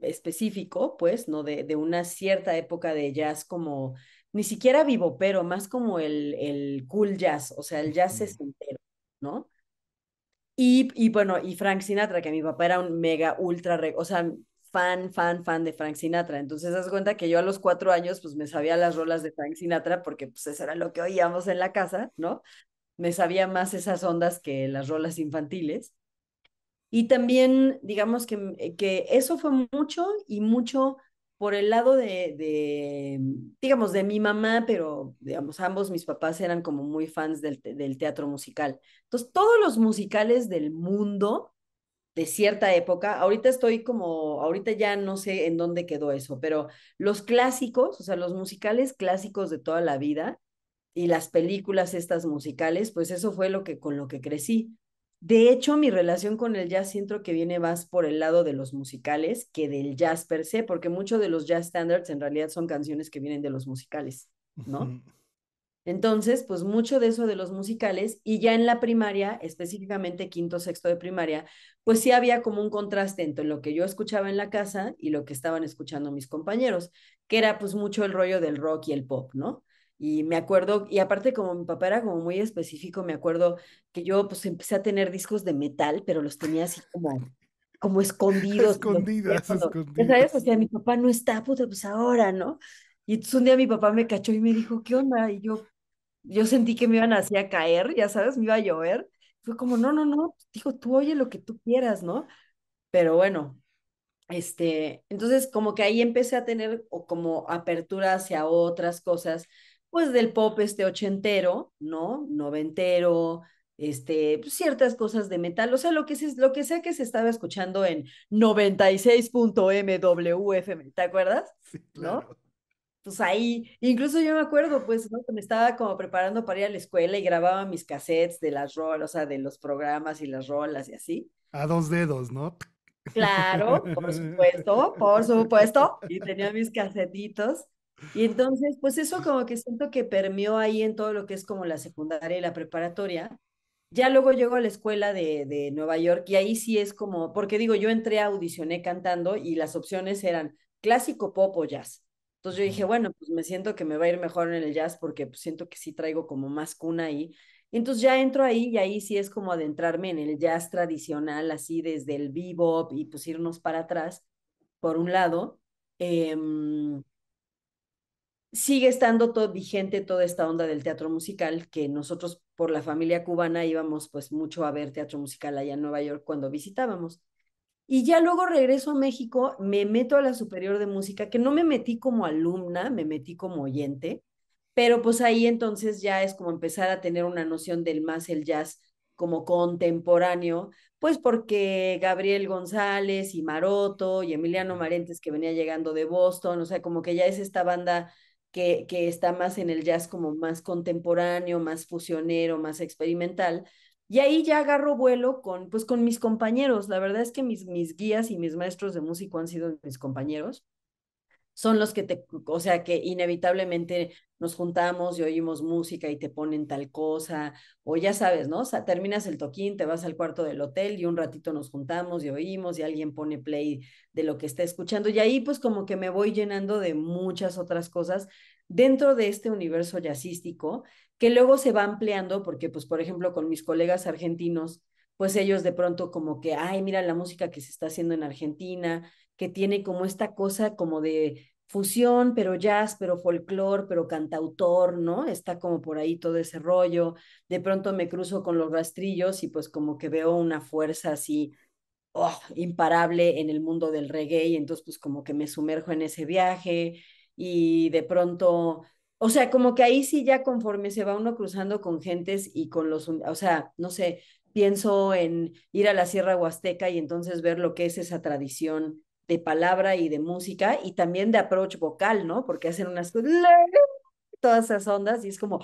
específico, pues, ¿no? De, una cierta época de jazz como, ni siquiera vivo, pero más como el, el cool jazz, o sea, el jazz sesentero, ¿no? Y, y, bueno, y Frank Sinatra, que mi papá era un mega ultra, o sea, fan, fan, fan de Frank Sinatra. Entonces, haz cuenta que yo a los cuatro años, pues me sabía las rolas de Frank Sinatra porque pues eso era lo que oíamos en la casa, ¿no? Me sabía más esas ondas que las rolas infantiles. Y también, digamos que, eh, que eso fue mucho y mucho por el lado de, de, digamos, de mi mamá, pero, digamos, ambos mis papás eran como muy fans del, del teatro musical. Entonces, todos los musicales del mundo de cierta época. Ahorita estoy como, ahorita ya no sé en dónde quedó eso, pero los clásicos, o sea, los musicales clásicos de toda la vida y las películas estas musicales, pues eso fue lo que con lo que crecí. De hecho, mi relación con el jazz siento que viene más por el lado de los musicales que del jazz per se, porque muchos de los jazz standards en realidad son canciones que vienen de los musicales, ¿no? Entonces, pues mucho de eso de los musicales y ya en la primaria, específicamente quinto, sexto de primaria, pues sí había como un contraste entre lo que yo escuchaba en la casa y lo que estaban escuchando mis compañeros, que era pues mucho el rollo del rock y el pop, ¿no? Y me acuerdo, y aparte como mi papá era como muy específico, me acuerdo que yo pues empecé a tener discos de metal, pero los tenía así como como escondidos. Escondidas, mi papá no está, pues ahora, ¿no? Y un día mi papá me cachó y me dijo, ¿qué onda? Y yo, yo sentí que me iban así a caer, ya sabes, me iba a llover. Fue como, no, no, no, dijo, tú oye lo que tú quieras, ¿no? Pero bueno, este, entonces como que ahí empecé a tener o como apertura hacia otras cosas, pues del pop este ochentero, ¿no? Noventero, este, pues, ciertas cosas de metal, o sea, lo que, lo que sea que se estaba escuchando en 96.mwfm, ¿te acuerdas? Sí, claro. Pues, ahí, incluso yo me acuerdo, pues, me estaba como preparando para ir a la escuela y grababa mis cassettes de las rolas, o sea, de los programas y las rolas y así. A dos dedos, ¿no? Claro, por supuesto, por supuesto. Y tenía mis casetitos. Y entonces, pues eso como que siento que permeó ahí en todo lo que es como la secundaria y la preparatoria. Ya luego llego a la escuela de, de Nueva York y ahí sí es como, porque digo, yo entré, audicioné cantando y las opciones eran clásico, pop o jazz. Entonces yo dije, bueno, pues me siento que me va a ir mejor en el jazz porque pues, siento que sí traigo como más cuna ahí. entonces ya entro ahí y ahí sí es como adentrarme en el jazz tradicional, así desde el bebop y pues irnos para atrás, por un lado. Em, sigue estando todo vigente toda esta onda del teatro musical que nosotros por la familia cubana íbamos pues mucho a ver teatro musical allá en Nueva York cuando visitábamos. Y ya luego regreso a México, me meto a la Superior de Música, que no me metí como alumna, me metí como oyente, pero pues ahí entonces ya es como empezar a tener una noción del más el jazz como contemporáneo, pues porque Gabriel González y Maroto y Emiliano Marentes que venía llegando de Boston, o sea, como que ya es esta banda que, está más en el jazz como más contemporáneo, más fusionero, más experimental, y ahí ya agarro vuelo con, pues, con mis compañeros. La verdad es que mis, mis guías y mis maestros de músico han sido mis compañeros. Son los que te, o sea, que inevitablemente nos juntamos y oímos música y te ponen tal cosa, o ya sabes, ¿no? O sea, terminas el toquín, te vas al cuarto del hotel y un ratito nos juntamos y oímos y alguien pone play de lo que está escuchando. Y ahí pues como que me voy llenando de muchas otras cosas dentro de este universo jazzístico que luego se va ampliando, porque pues por ejemplo con mis colegas argentinos, pues ellos de pronto como que, ay, mira la música que se está haciendo en Argentina, que tiene como esta cosa como de fusión, pero jazz, pero folclore, pero cantautor, ¿no? Está como por ahí todo ese rollo. De pronto me cruzo con los rastrillos y pues como que veo una fuerza así oh, imparable en el mundo del reggae y entonces pues como que me sumerjo en ese viaje y de pronto o sea, como que ahí sí ya conforme se va uno cruzando con gentes y con los, o sea, no sé, pienso en ir a la Sierra Huasteca y entonces ver lo que es esa tradición de palabra y de música y también de approach vocal, ¿no? Porque hacen unas todas esas ondas y es como,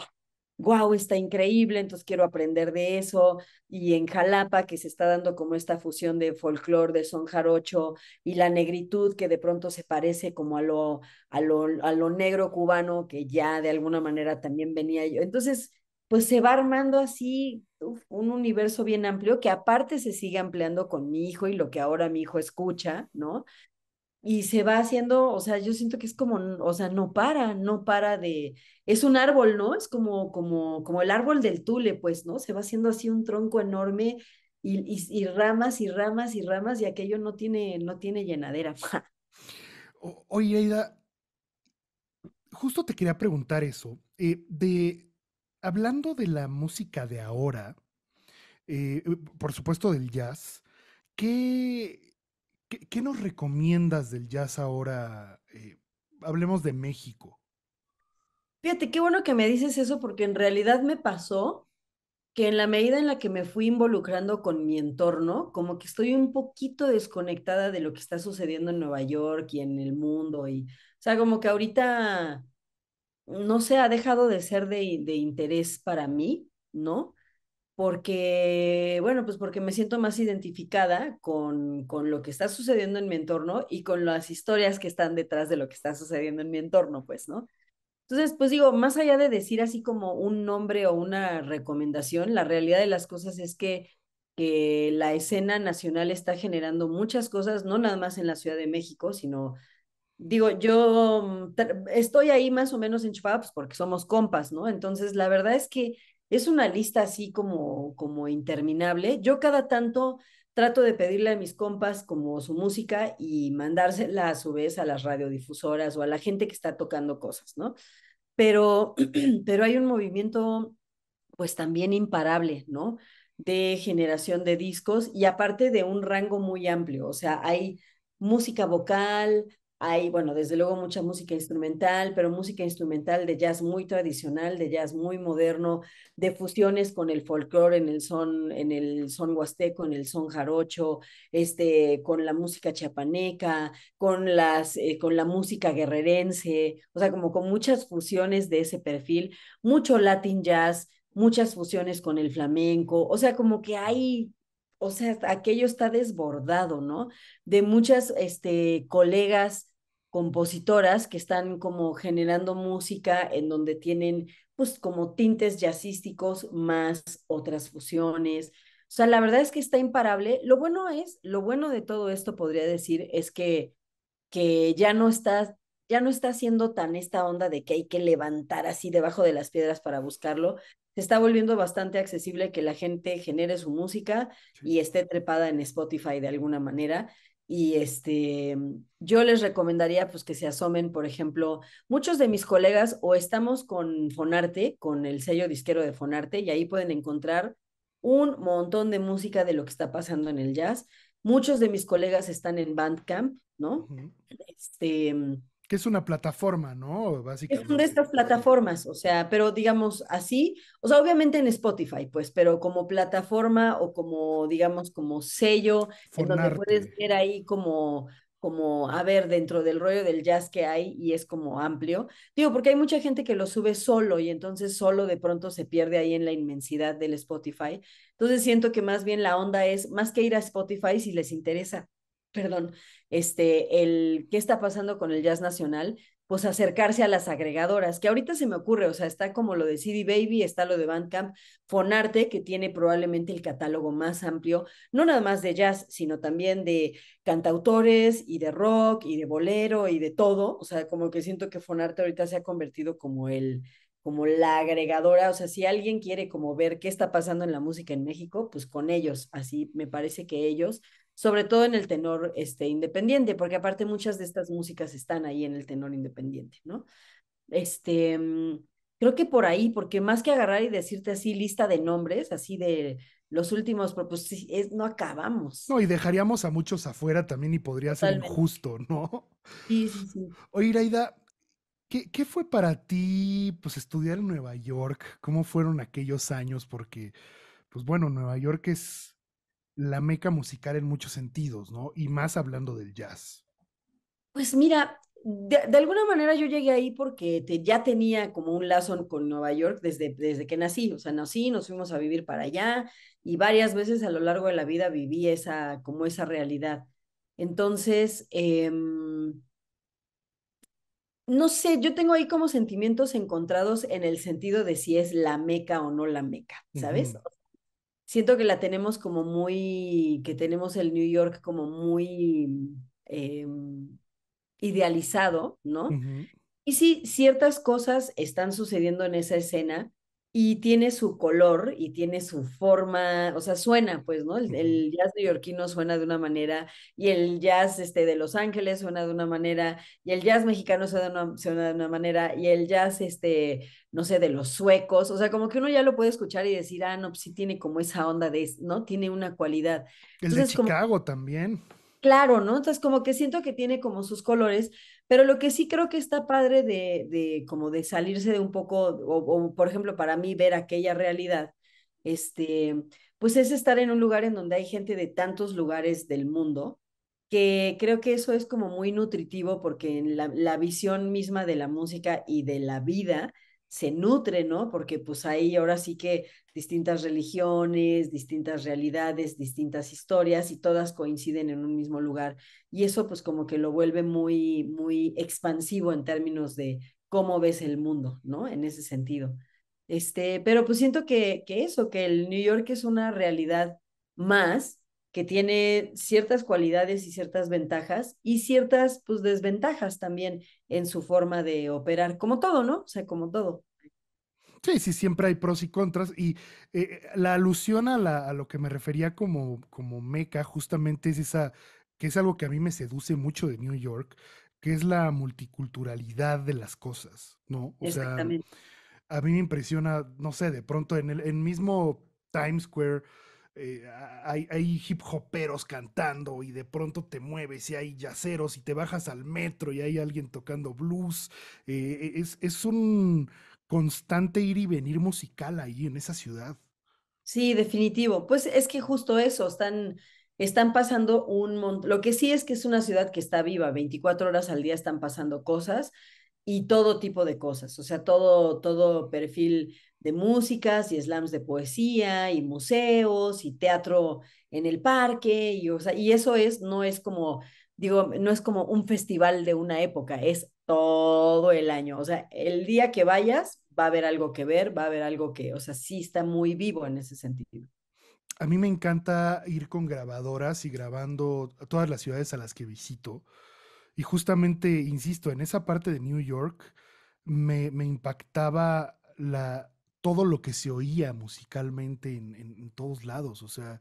wow, está increíble, entonces quiero aprender de eso. Y en Jalapa, que se está dando como esta fusión de folclore, de son jarocho y la negritud, que de pronto se parece como a lo, a lo, negro cubano, que ya de alguna manera también venía yo. Entonces, pues se va armando así un universo bien amplio que aparte se sigue ampliando con mi hijo y lo que ahora mi hijo escucha, ¿no? y se va haciendo, o sea, yo siento que es como, o sea, no para, no para de, es un árbol, ¿no? Es como, como, como el árbol del tule, pues, ¿no? Se va haciendo así un tronco enorme y, ramas y ramas y ramas y aquello no tiene, no tiene llenadera. oye, Aida, justo te quería preguntar eso, eh, de, hablando de la música de ahora, eh, eh, por supuesto del jazz, ¿qué, ¿Qué, nos recomiendas del jazz ahora? Eh, hablemos de México. Fíjate, qué bueno que me dices eso porque en realidad me pasó que en la medida en la que me fui involucrando con mi entorno, como que estoy un poquito desconectada de lo que está sucediendo en Nueva York y en el mundo. Y, o sea, como que ahorita, no sé, ha dejado de ser de, de interés para mí, ¿no? porque, bueno, pues porque me siento más identificada con, lo que está sucediendo en mi entorno y con las historias que están detrás de lo que está sucediendo en mi entorno, pues, ¿no? Entonces, pues digo, más allá de decir así como un nombre o una recomendación, la realidad de las cosas es que, la escena nacional está generando muchas cosas, no nada más en la Ciudad de México, sino digo, yo mm, estoy ahí más o menos en pues porque somos compas, ¿no? Entonces, la verdad es que es una lista así como, como interminable. Yo cada tanto trato de pedirle a mis compas como su música y mandársela a su vez a las radiodifusoras o a la gente que está tocando cosas, ¿no? Pero, pero hay un movimiento pues también imparable, ¿no? De generación de discos y aparte de un rango muy amplio, o sea, hay música vocal, hay, bueno, desde luego mucha música instrumental, pero música instrumental de jazz muy tradicional, de jazz muy moderno, de fusiones con el folclore en el son, en el son huasteco, en el son jarocho, este, con la música chiapaneca, con las, eh, con la música guerrerense, o sea, como con muchas fusiones de ese perfil, mucho Latin jazz, muchas fusiones con el flamenco, o sea, como que hay o sea, aquello está desbordado, ¿no? De muchas este, colegas compositoras que están como generando música en donde tienen pues como tintes jazzísticos más otras fusiones. O sea, la verdad es que está imparable. Lo bueno es, lo bueno de todo esto podría decir es que, que ya no está ya no está siendo tan esta onda de que hay que levantar así debajo de las piedras para buscarlo, se está volviendo bastante accesible que la gente genere su música y esté trepada en Spotify de alguna manera. Y este, yo les recomendaría pues que se asomen, por ejemplo, muchos de mis colegas o estamos con Fonarte, con el sello disquero de Fonarte, y ahí pueden encontrar un montón de música de lo que está pasando en el jazz. Muchos de mis colegas están en Bandcamp, ¿no? Este, que es una plataforma, ¿no? Básicamente. Es una de estas plataformas, o sea, pero digamos así, o sea, obviamente en Spotify, pues, pero como plataforma o como, digamos, como sello, en donde puedes ver ahí como como, a ver, dentro del rollo del jazz que hay y es como amplio. Digo, porque hay mucha gente que lo sube solo y entonces solo de pronto se pierde ahí en la inmensidad del Spotify. Entonces siento que más bien la onda es, más que ir a Spotify, si les interesa perdón, este, el qué está pasando con el jazz nacional, pues acercarse a las agregadoras, que ahorita se me ocurre, o sea, está como lo de CD Baby, está lo de Bandcamp, Fonarte, que tiene probablemente el catálogo más amplio, no nada más de jazz, sino también de cantautores y de rock y de bolero y de todo, o sea, como que siento que Fonarte ahorita se ha convertido como el como la agregadora, o sea, si alguien quiere como ver qué está pasando en la música en México, pues con ellos, así me parece que ellos sobre todo en el tenor este, independiente, porque aparte muchas de estas músicas están ahí en el tenor independiente, ¿no? Este, mm, creo que por ahí, porque más que agarrar y decirte así lista de nombres, así de los últimos, pues no acabamos. No, y dejaríamos a muchos afuera también y podría ser injusto, ¿no? Sí, sí, sí. Oye, Iraida, ¿qué, ¿qué fue para ti, pues, estudiar en Nueva York? ¿Cómo fueron aquellos años? Porque, pues bueno, Nueva York es la meca musical en muchos sentidos, ¿no? Y más hablando del jazz. Pues mira, de, alguna manera yo llegué ahí porque ya tenía como un lazo con Nueva York desde, desde que nací, o sea, nací, nos fuimos a vivir para allá y varias veces a lo largo de la vida viví esa, como esa realidad. Entonces, em, no sé, yo tengo ahí como sentimientos encontrados en el sentido de si es la meca o no la meca, ¿sabes? siento que la tenemos como muy, que tenemos el New York como muy em, idealizado, ¿no? Y sí, ciertas cosas están sucediendo en esa escena y tiene su color y tiene su forma, o sea, suena, pues, ¿no? El, jazz neoyorquino suena de una manera y el jazz este, de Los Ángeles suena de una manera y el jazz mexicano suena de una, manera y el jazz, este, no sé, de los suecos, o sea, como que uno ya lo puede escuchar y decir, ah, no, pues sí tiene como esa onda de, ¿no? Tiene una cualidad. El de Chicago también. Claro, ¿no? Entonces como que siento que tiene como sus colores, pero lo que sí creo que está padre de, como de salirse de un poco, o, por ejemplo para mí ver aquella realidad, este, pues es estar en un lugar en donde hay gente de tantos lugares del mundo, que creo que eso es como muy nutritivo porque en la, la visión misma de la música y de la vida se nutre, ¿no? Porque pues ahí ahora sí que distintas religiones, distintas realidades, distintas historias y todas coinciden en un mismo lugar. Y eso pues como que lo vuelve muy, muy expansivo en términos de cómo ves el mundo, ¿no? En ese sentido. Este, pero pues siento que, que eso, que el New York es una realidad más que tiene ciertas cualidades y ciertas ventajas y ciertas pues, desventajas también en su forma de operar, como todo, ¿no? O sea, como todo. Sí, sí, siempre hay pros y contras. Y eh, eh, la alusión a, la, a, lo que me refería como, como meca, justamente es esa, que es algo que a mí me seduce mucho de New York, que es la multiculturalidad de las cosas, ¿no? O Exactamente. Sea, a mí me impresiona, no sé, de pronto en el mismo Times Square eh, hay, hip hoperos cantando y de pronto te mueves y hay yaceros y te bajas al metro y hay alguien tocando blues. Eh, e, es, es un constante ir y venir musical ahí en esa ciudad. Sí, definitivo. Pues es que justo eso, están, están pasando un montón. Lo que sí es que es una ciudad que está viva, 24 horas al día están pasando cosas y todo tipo de cosas, o sea, todo, todo perfil de músicas y slams de poesía y museos y teatro en el parque y, o sea, y eso es, no es como, digo, no es como un festival de una época, es todo el año. O sea, el día que vayas va a haber algo que ver, va a haber algo que, o sea, sí está muy vivo en ese sentido. A mí me encanta ir con grabadoras y grabando todas las ciudades a las que visito. Y justamente, insisto, en esa parte de New York me, me impactaba la, todo lo que se oía musicalmente en, todos lados, o sea,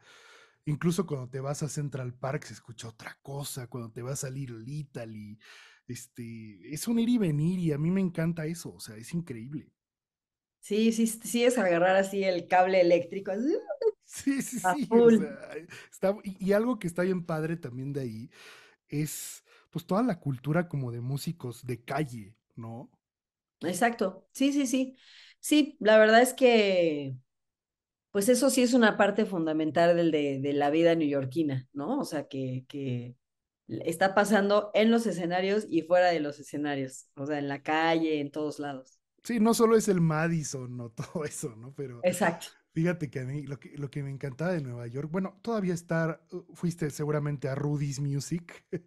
incluso cuando te vas a Central Park se escucha otra cosa, cuando te vas a Little Italy, este, es un ir y venir y a mí me encanta eso, o sea, es increíble. Sí, sí, sí es agarrar así el cable eléctrico. ¡uh! Sí, sí, sí. O sea, y, algo que está bien padre también de ahí es pues toda la cultura como de músicos de calle, ¿no? Exacto, sí, sí, sí. Sí, la verdad es que, pues eso sí es una parte fundamental del de, la vida neoyorquina, ¿no? O sea, que, que está pasando en los escenarios y fuera de los escenarios, o sea, en la calle, en todos lados. Sí, no solo es el Madison o todo eso, ¿no? Pero... Exacto. Fíjate que a mí lo que, lo que me encantaba de Nueva York, bueno, todavía estar, uh, fuiste seguramente a Rudy's Music.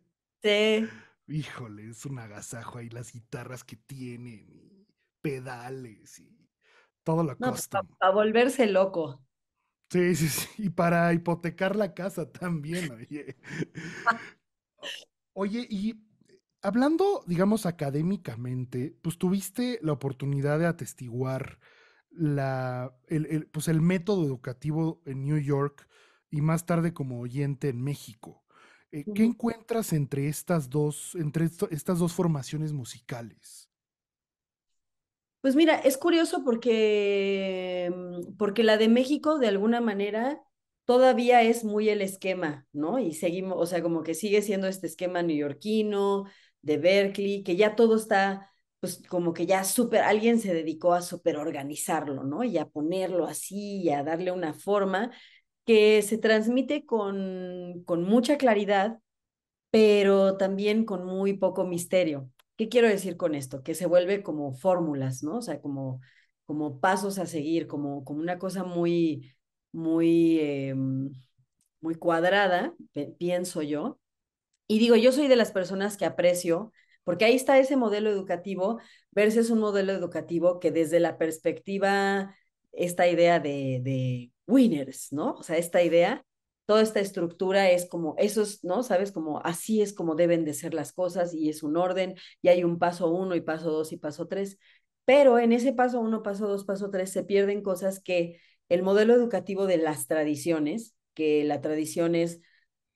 Sí. Híjole, es un agasajo ahí, las guitarras que tienen y pedales y todo la pues, costa Para, volverse loco. Sí, sí, sí. Y para hipotecar la casa también, oye. oye, y hablando, digamos, académicamente, pues tuviste la oportunidad de atestiguar la, el, pues, el método educativo en New York y más tarde como oyente en México. Eh, ¿Qué encuentras entre estas dos, entre estas dos formaciones musicales? Pues mira, es curioso porque, mm, porque la de México de alguna manera todavía es muy el esquema, ¿no? Y seguimos, o sea, como que sigue siendo este esquema neoyorquino, de Berkeley, que ya todo está, pues como que ya súper, alguien se dedicó a súper organizarlo, ¿no? Y a ponerlo así y a darle una forma que se transmite con mucha claridad, pero también con muy poco misterio. ¿Qué quiero decir con esto? Que se vuelve como fórmulas, ¿no? O sea, como, como pasos a seguir, como, como una cosa muy, muy, em, muy cuadrada, pienso yo. Y digo, yo soy de las personas que aprecio, porque ahí está ese modelo educativo versus un modelo educativo que desde la perspectiva, esta idea de, de winners, ¿no? O sea, esta idea toda esta estructura es como, esos, ¿no? Sabes, como así es como deben de ser las cosas y es un orden y hay un paso uno y paso dos y paso tres, pero en ese paso uno, paso dos, paso tres se pierden cosas que el modelo educativo de las tradiciones, que la tradición es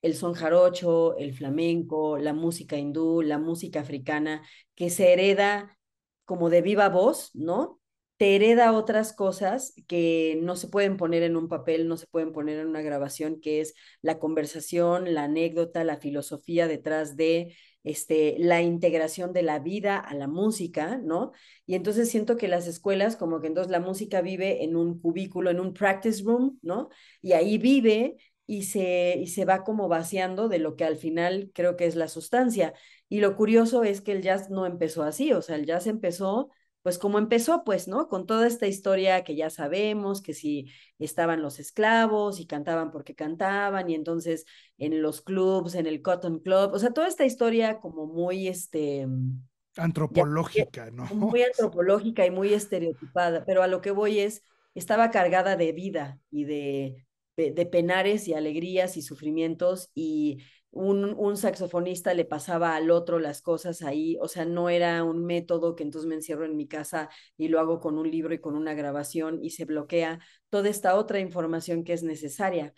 el son jarocho, el flamenco, la música hindú, la música africana, que se hereda como de viva voz, ¿no? te hereda otras cosas que no se pueden poner en un papel, no se pueden poner en una grabación, que es la conversación, la anécdota, la filosofía detrás de este, la integración de la vida a la música, ¿no? Y entonces siento que las escuelas, como que entonces la música vive en un cubículo, en un practice room, ¿no? Y ahí vive y se, y se va como vaciando de lo que al final creo que es la sustancia. Y lo curioso es que el jazz no empezó así, o sea, el jazz empezó pues como empezó, pues, ¿no? Con toda esta historia que ya sabemos, que si estaban los esclavos y cantaban porque cantaban, y entonces en los clubs, en el Cotton Club, o sea, toda esta historia como muy, este... Mm, antropológica, ¿no? Muy antropológica y muy estereotipada, pero a lo que voy es, estaba cargada de vida y de, de penares y alegrías y sufrimientos y un, saxofonista le pasaba al otro las cosas ahí, o sea, no era un método que entonces me encierro en mi casa y lo hago con un libro y con una grabación y se bloquea toda esta otra información que es necesaria.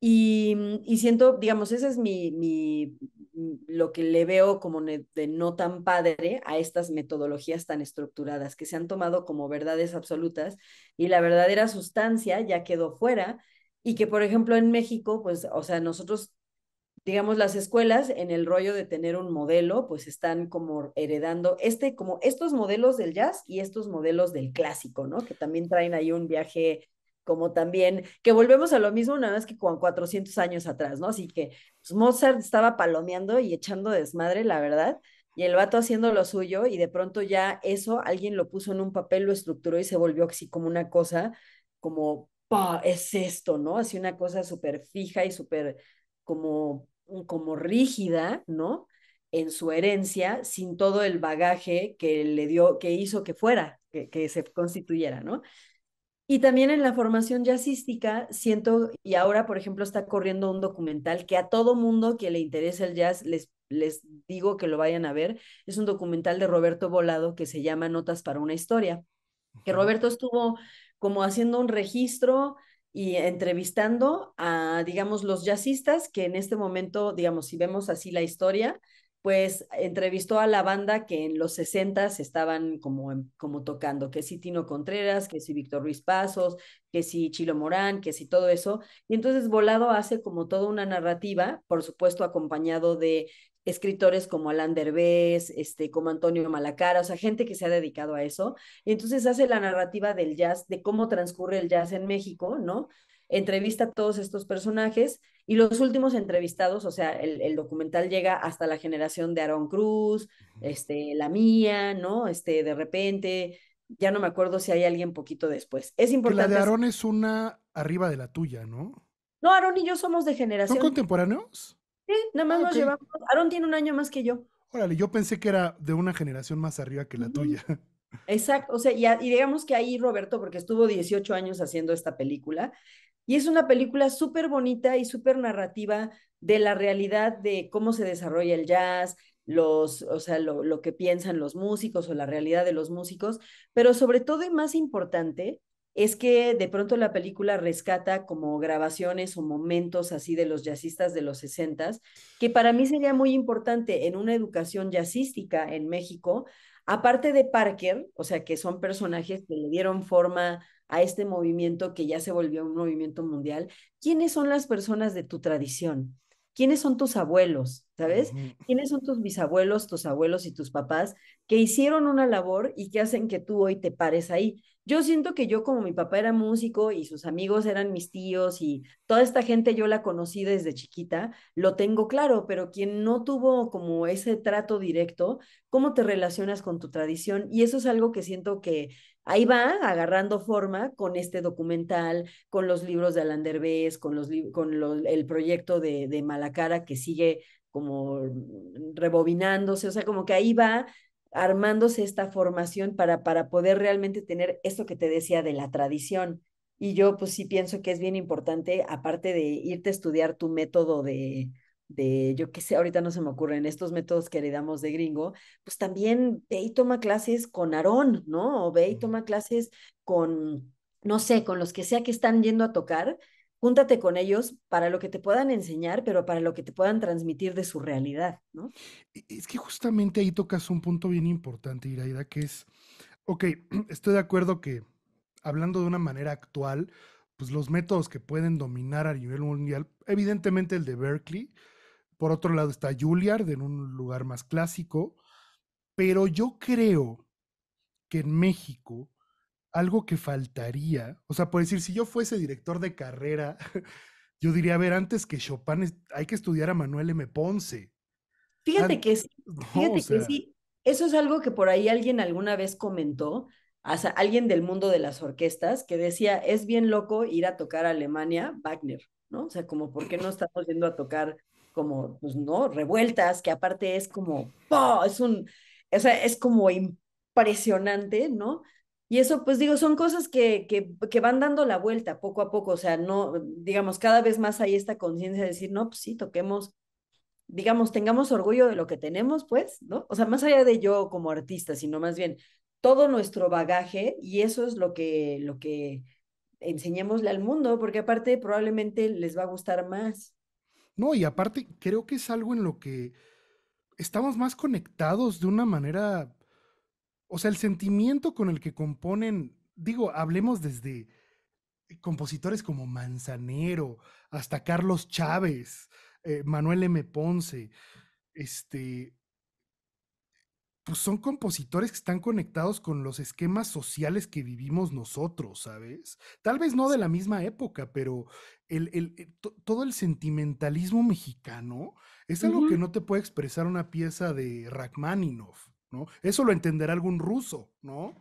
Y, y siento, digamos, ese es mi, mi, lo que le veo como de no tan padre a estas metodologías tan estructuradas que se han tomado como verdades absolutas y la verdadera sustancia ya quedó fuera y que, por ejemplo, en México, pues, o sea, nosotros digamos, las escuelas en el rollo de tener un modelo, pues están como heredando este, como estos modelos del jazz y estos modelos del clásico, ¿no? Que también traen ahí un viaje como también, que volvemos a lo mismo nada más que con 400 años atrás, ¿no? Así que pues, Mozart estaba palomeando y echando desmadre, la verdad, y el vato haciendo lo suyo y de pronto ya eso alguien lo puso en un papel, lo estructuró y se volvió así como una cosa, como, Es esto, ¿no? Así una cosa súper fija y súper como como rígida, ¿no? En su herencia, sin todo el bagaje que le dio, que hizo que fuera, que, se constituyera, ¿no? Y también en la formación jazzística, siento, y ahora, por ejemplo, está corriendo un documental que a todo mundo que le interesa el jazz, les, les digo que lo vayan a ver. Es un documental de Roberto Volado que se llama Notas para una historia, que Roberto estuvo como haciendo un registro y entrevistando a, digamos, los jazzistas que en este momento, digamos, si vemos así la historia, pues entrevistó a la banda que en los 60 estaban como, como tocando, que si Tino Contreras, que si Víctor Ruiz Pasos, que si Chilo Morán, que si todo eso. Y entonces Volado hace como toda una narrativa, por supuesto acompañado de escritores como Alan Derbez, este, como Antonio Malacara, o sea, gente que se ha dedicado a eso. Y entonces hace la narrativa del jazz, de cómo transcurre el jazz en México, ¿no? Entrevista a todos estos personajes y los últimos entrevistados, o sea, el, documental llega hasta la generación de Aaron Cruz, este, la mía, ¿no? Este, de repente, ya no me acuerdo si hay alguien poquito después. Es importante. la de Aarón es una arriba de la tuya, ¿no? No, Aarón y yo somos de generación. ¿Son contemporáneos? Sí, nada más ah, nos llevamos. Aaron tiene un año más que yo. Órale, yo pensé que era de una generación más arriba que la tuya. Exacto, o sea, y, digamos que ahí Roberto, porque estuvo 18 años haciendo esta película, y es una película súper bonita y súper narrativa de la realidad de cómo se desarrolla el jazz, los, o sea, lo que piensan los músicos o la realidad de los músicos, pero sobre todo y más importante, es que de pronto la película rescata como grabaciones o momentos así de los jazzistas de los 60, que para mí sería muy importante en una educación jazzística en México, aparte de Parker, o sea, que son personajes que le dieron forma a este movimiento que ya se volvió un movimiento mundial, ¿quiénes son las personas de tu tradición? quiénes son tus abuelos, ¿sabes? ¿Quiénes son tus bisabuelos, tus abuelos y tus papás que hicieron una labor y que hacen que tú hoy te pares ahí? Yo siento que yo como mi papá era músico y sus amigos eran mis tíos y toda esta gente yo la conocí desde chiquita, lo tengo claro, pero quien no tuvo como ese trato directo, ¿cómo te relacionas con tu tradición? Y eso es algo que siento que ahí va agarrando forma con este documental, con los libros de Alain Derbez, con, el proyecto de, Malacara que sigue como rebobinándose, o sea, como que ahí va armándose esta formación para poder realmente tener esto que te decía de la tradición. Y yo pues sí pienso que es bien importante, aparte de irte a estudiar tu método de, de, yo qué sé, ahorita no se me ocurren estos métodos que heredamos de gringo, pues también ve y toma clases con Aarón, ¿no? O ve y toma clases con, no sé, con los que sea que están yendo a tocar, júntate con ellos para lo que te puedan enseñar, pero para lo que te puedan transmitir de su realidad, ¿no? E, es que justamente ahí tocas un punto bien importante, Iraida, que es, ok, estoy de acuerdo que hablando de una manera actual, pues los métodos que pueden dominar a nivel mundial, evidentemente el de Berkeley, por otro lado está Juilliard en un lugar más clásico, pero yo creo que en México algo que faltaría, o sea, por decir, si yo fuese director de carrera, yo diría, a ver, antes que Chopin, hay que estudiar a Manuel M. Ponce. Fíjate que sí, fíjate que sí, eso es algo que por ahí alguien alguna vez comentó, o alguien del mundo de las orquestas, que decía, es bien loco ir a tocar a Alemania Wagner, ¿no? O sea, como, ¿por qué no estamos yendo a tocar como, pues no, revueltas, que aparte es como, ¡pah! es un, o sea, es como impresionante, ¿no? Y eso, pues digo, son cosas que, que, que, van dando la vuelta poco a poco, o sea, no, digamos, cada vez más hay esta conciencia de decir, no, pues sí, toquemos, digamos, tengamos orgullo de lo que tenemos, pues, ¿no? O sea, más allá de yo como artista, sino más bien todo nuestro bagaje y eso es lo que, lo que enseñémosle al mundo, porque aparte probablemente les va a gustar más. No, y aparte creo que es algo en lo que estamos más conectados de una manera, o sea, el sentimiento con el que componen, digo, hablemos desde compositores como Manzanero, hasta Carlos Chávez, eh, Manuel M. Ponce, este, pues son compositores que están conectados con los esquemas sociales que vivimos nosotros, ¿sabes? Tal vez no de la misma época, pero el, eh, todo el sentimentalismo mexicano es algo que no te puede expresar una pieza de Rachmaninoff, ¿no? Eso lo entenderá algún ruso, ¿no?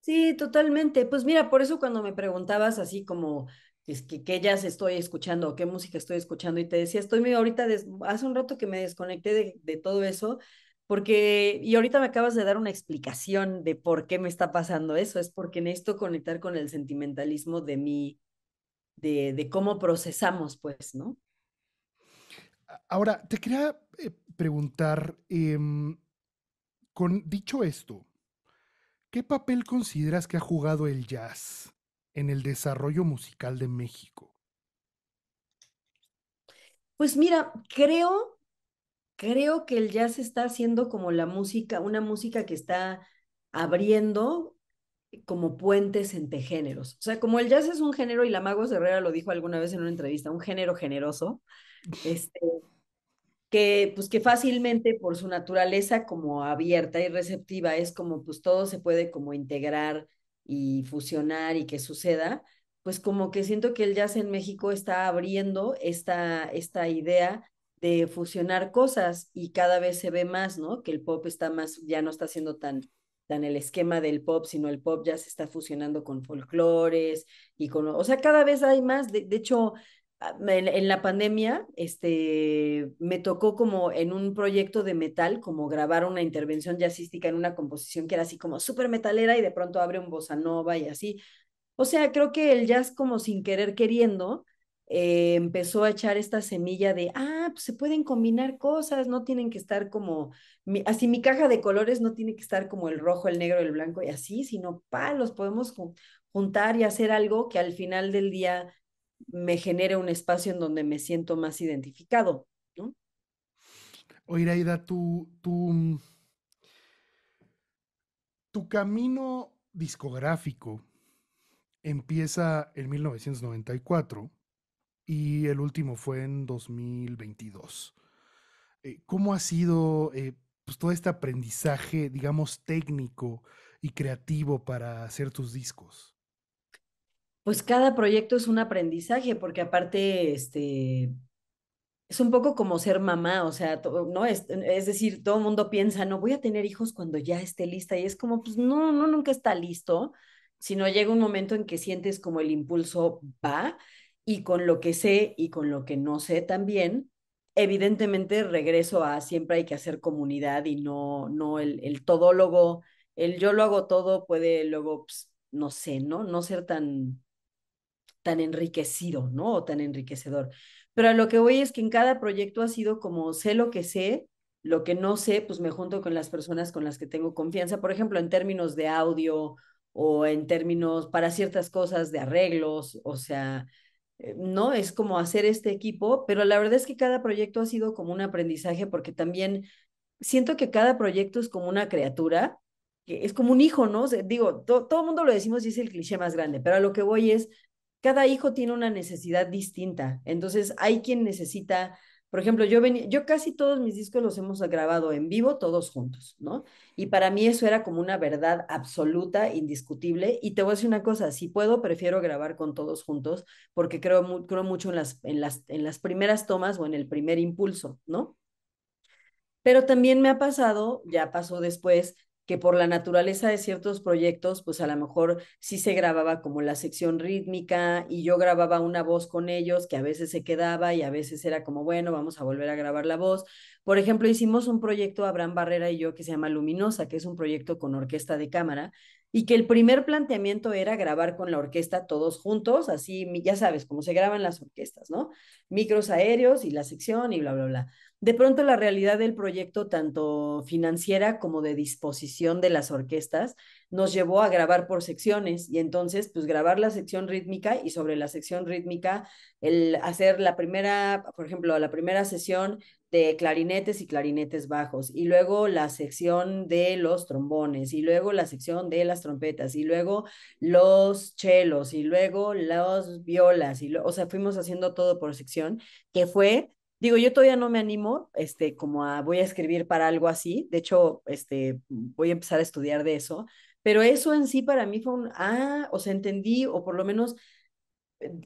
Sí, totalmente. Pues mira, por eso cuando me preguntabas así como qué que, jazz estoy escuchando, qué música estoy escuchando, y te decía, estoy medio ahorita, hace un rato que me desconecté de, de todo eso, porque, y ahorita me acabas de dar una explicación de por qué me está pasando eso, es porque necesito conectar con el sentimentalismo de mí, de, cómo procesamos, pues, ¿no? Ahora, te quería eh, preguntar, em, con, dicho esto, ¿qué papel consideras que ha jugado el jazz en el desarrollo musical de México? Pues mira, creo creo que el jazz está haciendo como la música, una música que está abriendo como puentes entre géneros. O sea, como el jazz es un género, y la Mago Herrera lo dijo alguna vez en una entrevista, un género generoso, este, que pues que fácilmente por su naturaleza como abierta y receptiva es como pues todo se puede como integrar y fusionar y que suceda, pues como que siento que el jazz en México está abriendo esta, esta idea de fusionar cosas y cada vez se ve más, ¿no? Que el pop está más, ya no está siendo tan, tan el esquema del pop, sino el pop ya se está fusionando con folclores y con, o sea, cada vez hay más, de, hecho, ah, en, la pandemia, este, me tocó como en un proyecto de metal, como grabar una intervención jazzística en una composición que era así como súper metalera y de pronto abre un bossa nova y así. O sea, creo que el jazz como sin querer queriendo eh, empezó a echar esta semilla de, ah, pues se pueden combinar cosas, no tienen que estar como, así mi caja de colores no tiene que estar como el rojo, el negro, el blanco y así, sino, pa, los podemos juntar y hacer algo que al final del día me genere un espacio en donde me siento más identificado, ¿no? Oye, tu, tu camino discográfico empieza en 1994 y el último fue en 2022. Eh, ¿Cómo ha sido eh, pues, todo este aprendizaje, digamos, técnico y creativo para hacer tus discos? Pues cada proyecto es un aprendizaje, porque aparte, este, es un poco como ser mamá, o sea, no es, decir, todo el mundo piensa, no voy a tener hijos cuando ya esté lista y es como, pues no, no nunca está listo, sino llega un momento en que sientes como el impulso va y con lo que sé y con lo que no sé también, evidentemente regreso a siempre hay que hacer comunidad y no, no el, todólogo, el yo lo hago todo puede luego, pues, no sé, ¿no? No ser tan, tan enriquecido, ¿no? O tan enriquecedor. Pero lo que voy es que en cada proyecto ha sido como sé lo que sé, lo que no sé, pues me junto con las personas con las que tengo confianza, por ejemplo, en términos de audio o en términos para ciertas cosas de arreglos, o sea, eh, ¿no? Es como hacer este equipo, pero la verdad es que cada proyecto ha sido como un aprendizaje porque también siento que cada proyecto es como una criatura, que es como un hijo, ¿no? digo, todo el mundo lo decimos y es el cliché más grande, pero a lo que voy es, cada hijo tiene una necesidad distinta. Entonces, hay quien necesita por ejemplo, yo, yo casi todos mis discos los hemos grabado en vivo, todos juntos, ¿no? Y para mí eso era como una verdad absoluta, indiscutible. Y te voy a decir una cosa, si puedo, prefiero grabar con todos juntos, porque creo, creo mucho en las, en, las, en las primeras tomas o en el primer impulso, ¿no? Pero también me ha pasado, ya pasó después, que por la naturaleza de ciertos proyectos, pues a lo mejor sí se grababa como la sección rítmica y yo grababa una voz con ellos que a veces se quedaba y a veces era como, bueno, vamos a volver a grabar la voz. Por ejemplo, hicimos un proyecto, Abraham Barrera y yo, que se llama Luminosa, que es un proyecto con orquesta de cámara, y que el primer planteamiento era grabar con la orquesta todos juntos, así, ya sabes, como se graban las orquestas, ¿no? Micros aéreos y la sección y bla, bla, bla. De pronto la realidad del proyecto, tanto financiera como de disposición de las orquestas, nos llevó a grabar por secciones y entonces, pues grabar la sección rítmica y sobre la sección rítmica, el hacer la primera, por ejemplo, la primera sesión de clarinetes y clarinetes bajos, y luego la sección de los trombones, y luego la sección de las trompetas, y luego los chelos, y luego las violas, y o sea, fuimos haciendo todo por sección, que fue, digo, yo todavía no me animo, este, como a, voy a escribir para algo así, de hecho, este, voy a empezar a estudiar de eso, pero eso en sí para mí fue un, ah, o sea, entendí, o por lo menos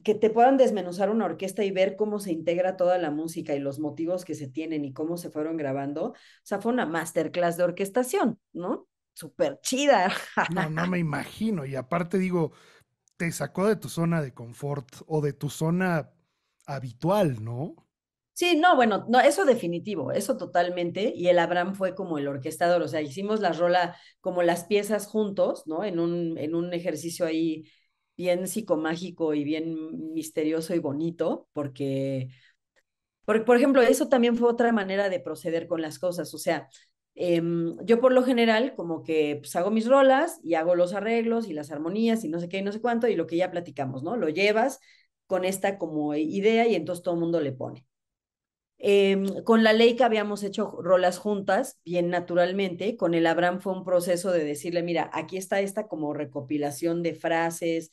que te puedan desmenuzar una orquesta y ver cómo se integra toda la música y los motivos que se tienen y cómo se fueron grabando, o sea, fue una masterclass de orquestación, ¿no? Súper chida. No, no me imagino. Y aparte digo, te sacó de tu zona de confort o de tu zona habitual, ¿no? Sí, no, bueno, no, eso definitivo, eso totalmente. Y el Abraham fue como el orquestador, o sea, hicimos la rola como las piezas juntos, ¿no? En un, en un ejercicio ahí bien psicomágico y bien misterioso y bonito, porque, por ejemplo, eso también fue otra manera de proceder con las cosas. O sea, em, yo por lo general como que pues, hago mis rolas y hago los arreglos y las armonías y no sé qué y no sé cuánto y lo que ya platicamos, ¿no? Lo llevas con esta como idea y entonces todo el mundo le pone. Em, con la ley que habíamos hecho rolas juntas, bien naturalmente, con el Abraham fue un proceso de decirle, mira, aquí está esta como recopilación de frases,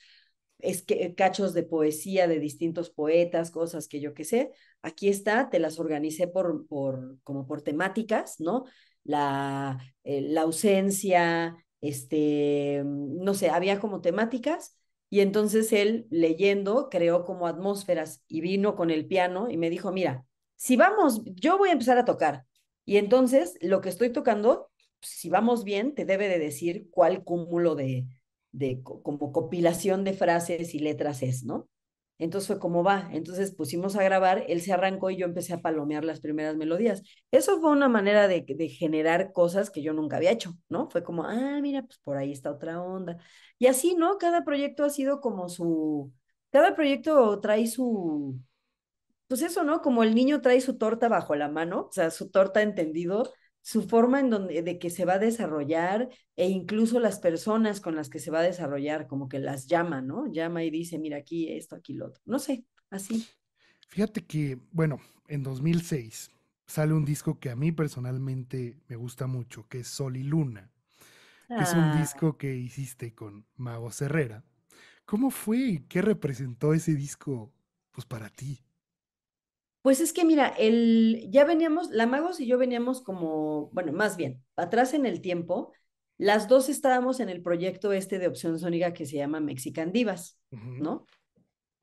es que, cachos de poesía de distintos poetas, cosas que yo qué sé, aquí está, te las organicé por, por, como por temáticas, ¿no? La, eh, la ausencia, este, no sé, había como temáticas. Y entonces él, leyendo, creó como atmósferas y vino con el piano y me dijo, mira, si vamos, yo voy a empezar a tocar y entonces lo que estoy tocando, si vamos bien, te debe de decir cuál cúmulo de, de como compilación de frases y letras es, ¿no? Entonces fue como va. Entonces pusimos a grabar, él se arrancó y yo empecé a palomear las primeras melodías. Eso fue una manera de, de, generar cosas que yo nunca había hecho, ¿no? Fue como, ah, mira, pues por ahí está otra onda. Y así, ¿no? Cada proyecto ha sido como su, cada proyecto trae su, pues eso, ¿no? Como el niño trae su torta bajo la mano, o sea, su torta entendido, su forma en donde, de que se va a desarrollar e incluso las personas con las que se va a desarrollar, como que las llama, ¿no? Llama y dice, mira, aquí esto, aquí lo otro. No sé, así. Fíjate que, bueno, en 2006 sale un disco que a mí personalmente me gusta mucho, que es Sol y Luna, que es un ah. disco que hiciste con Mago Herrera. ¿Cómo fue? ¿Qué representó ese disco pues para ti? Pues es que mira, el, ya veníamos, la Magos y yo veníamos como, bueno, más bien, atrás en el tiempo, las dos estábamos en el proyecto este de opción sónica que se llama Mexican Divas, ¿no?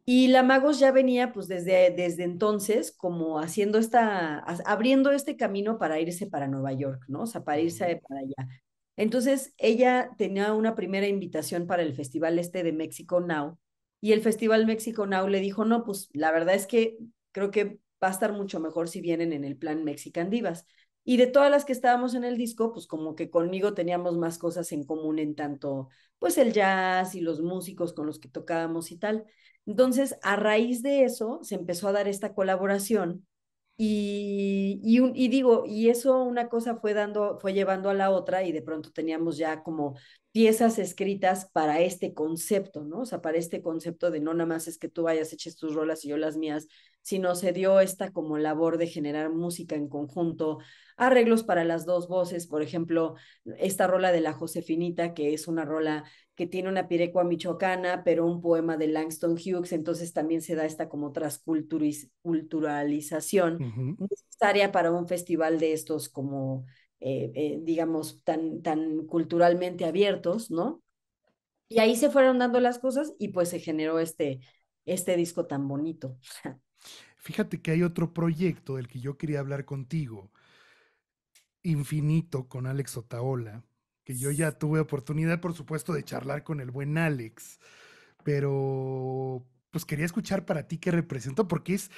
Y la Magos ya venía pues desde, desde entonces como haciendo esta, abriendo este camino para irse para Nueva York, ¿no? O sea, para irse para allá. Entonces ella tenía una primera invitación para el festival este de México Now y el festival México Now le dijo, no, pues la verdad es que creo que va a estar mucho mejor si vienen en el plan Mexican Divas. Y de todas las que estábamos en el disco, pues como que conmigo teníamos más cosas en común en tanto, pues el jazz y los músicos con los que tocábamos y tal. Entonces, a raíz de eso, se empezó a dar esta colaboración y, y, y, digo, y eso una cosa fue dando, fue llevando a la otra y de pronto teníamos ya como piezas escritas para este concepto, ¿no? O sea, para este concepto de no nada más es que tú vayas, eches tus rolas y yo las mías sino se dio esta como labor de generar música en conjunto, arreglos para las dos voces, por ejemplo, esta rola de la Josefinita, que es una rola que tiene una pirecua michoacana, pero un poema de Langston Hughes, entonces también se da esta como transculturalización necesaria para un festival de estos como, eh, eh, digamos, tan, tan culturalmente abiertos, ¿no? Y ahí se fueron dando las cosas y pues se generó este, este disco tan bonito. Fíjate que hay otro proyecto del que yo quería hablar contigo, Infinito con Alex Otaola, que yo ya tuve oportunidad, por supuesto, de charlar con el buen Alex, pero pues quería escuchar para ti qué representa, porque es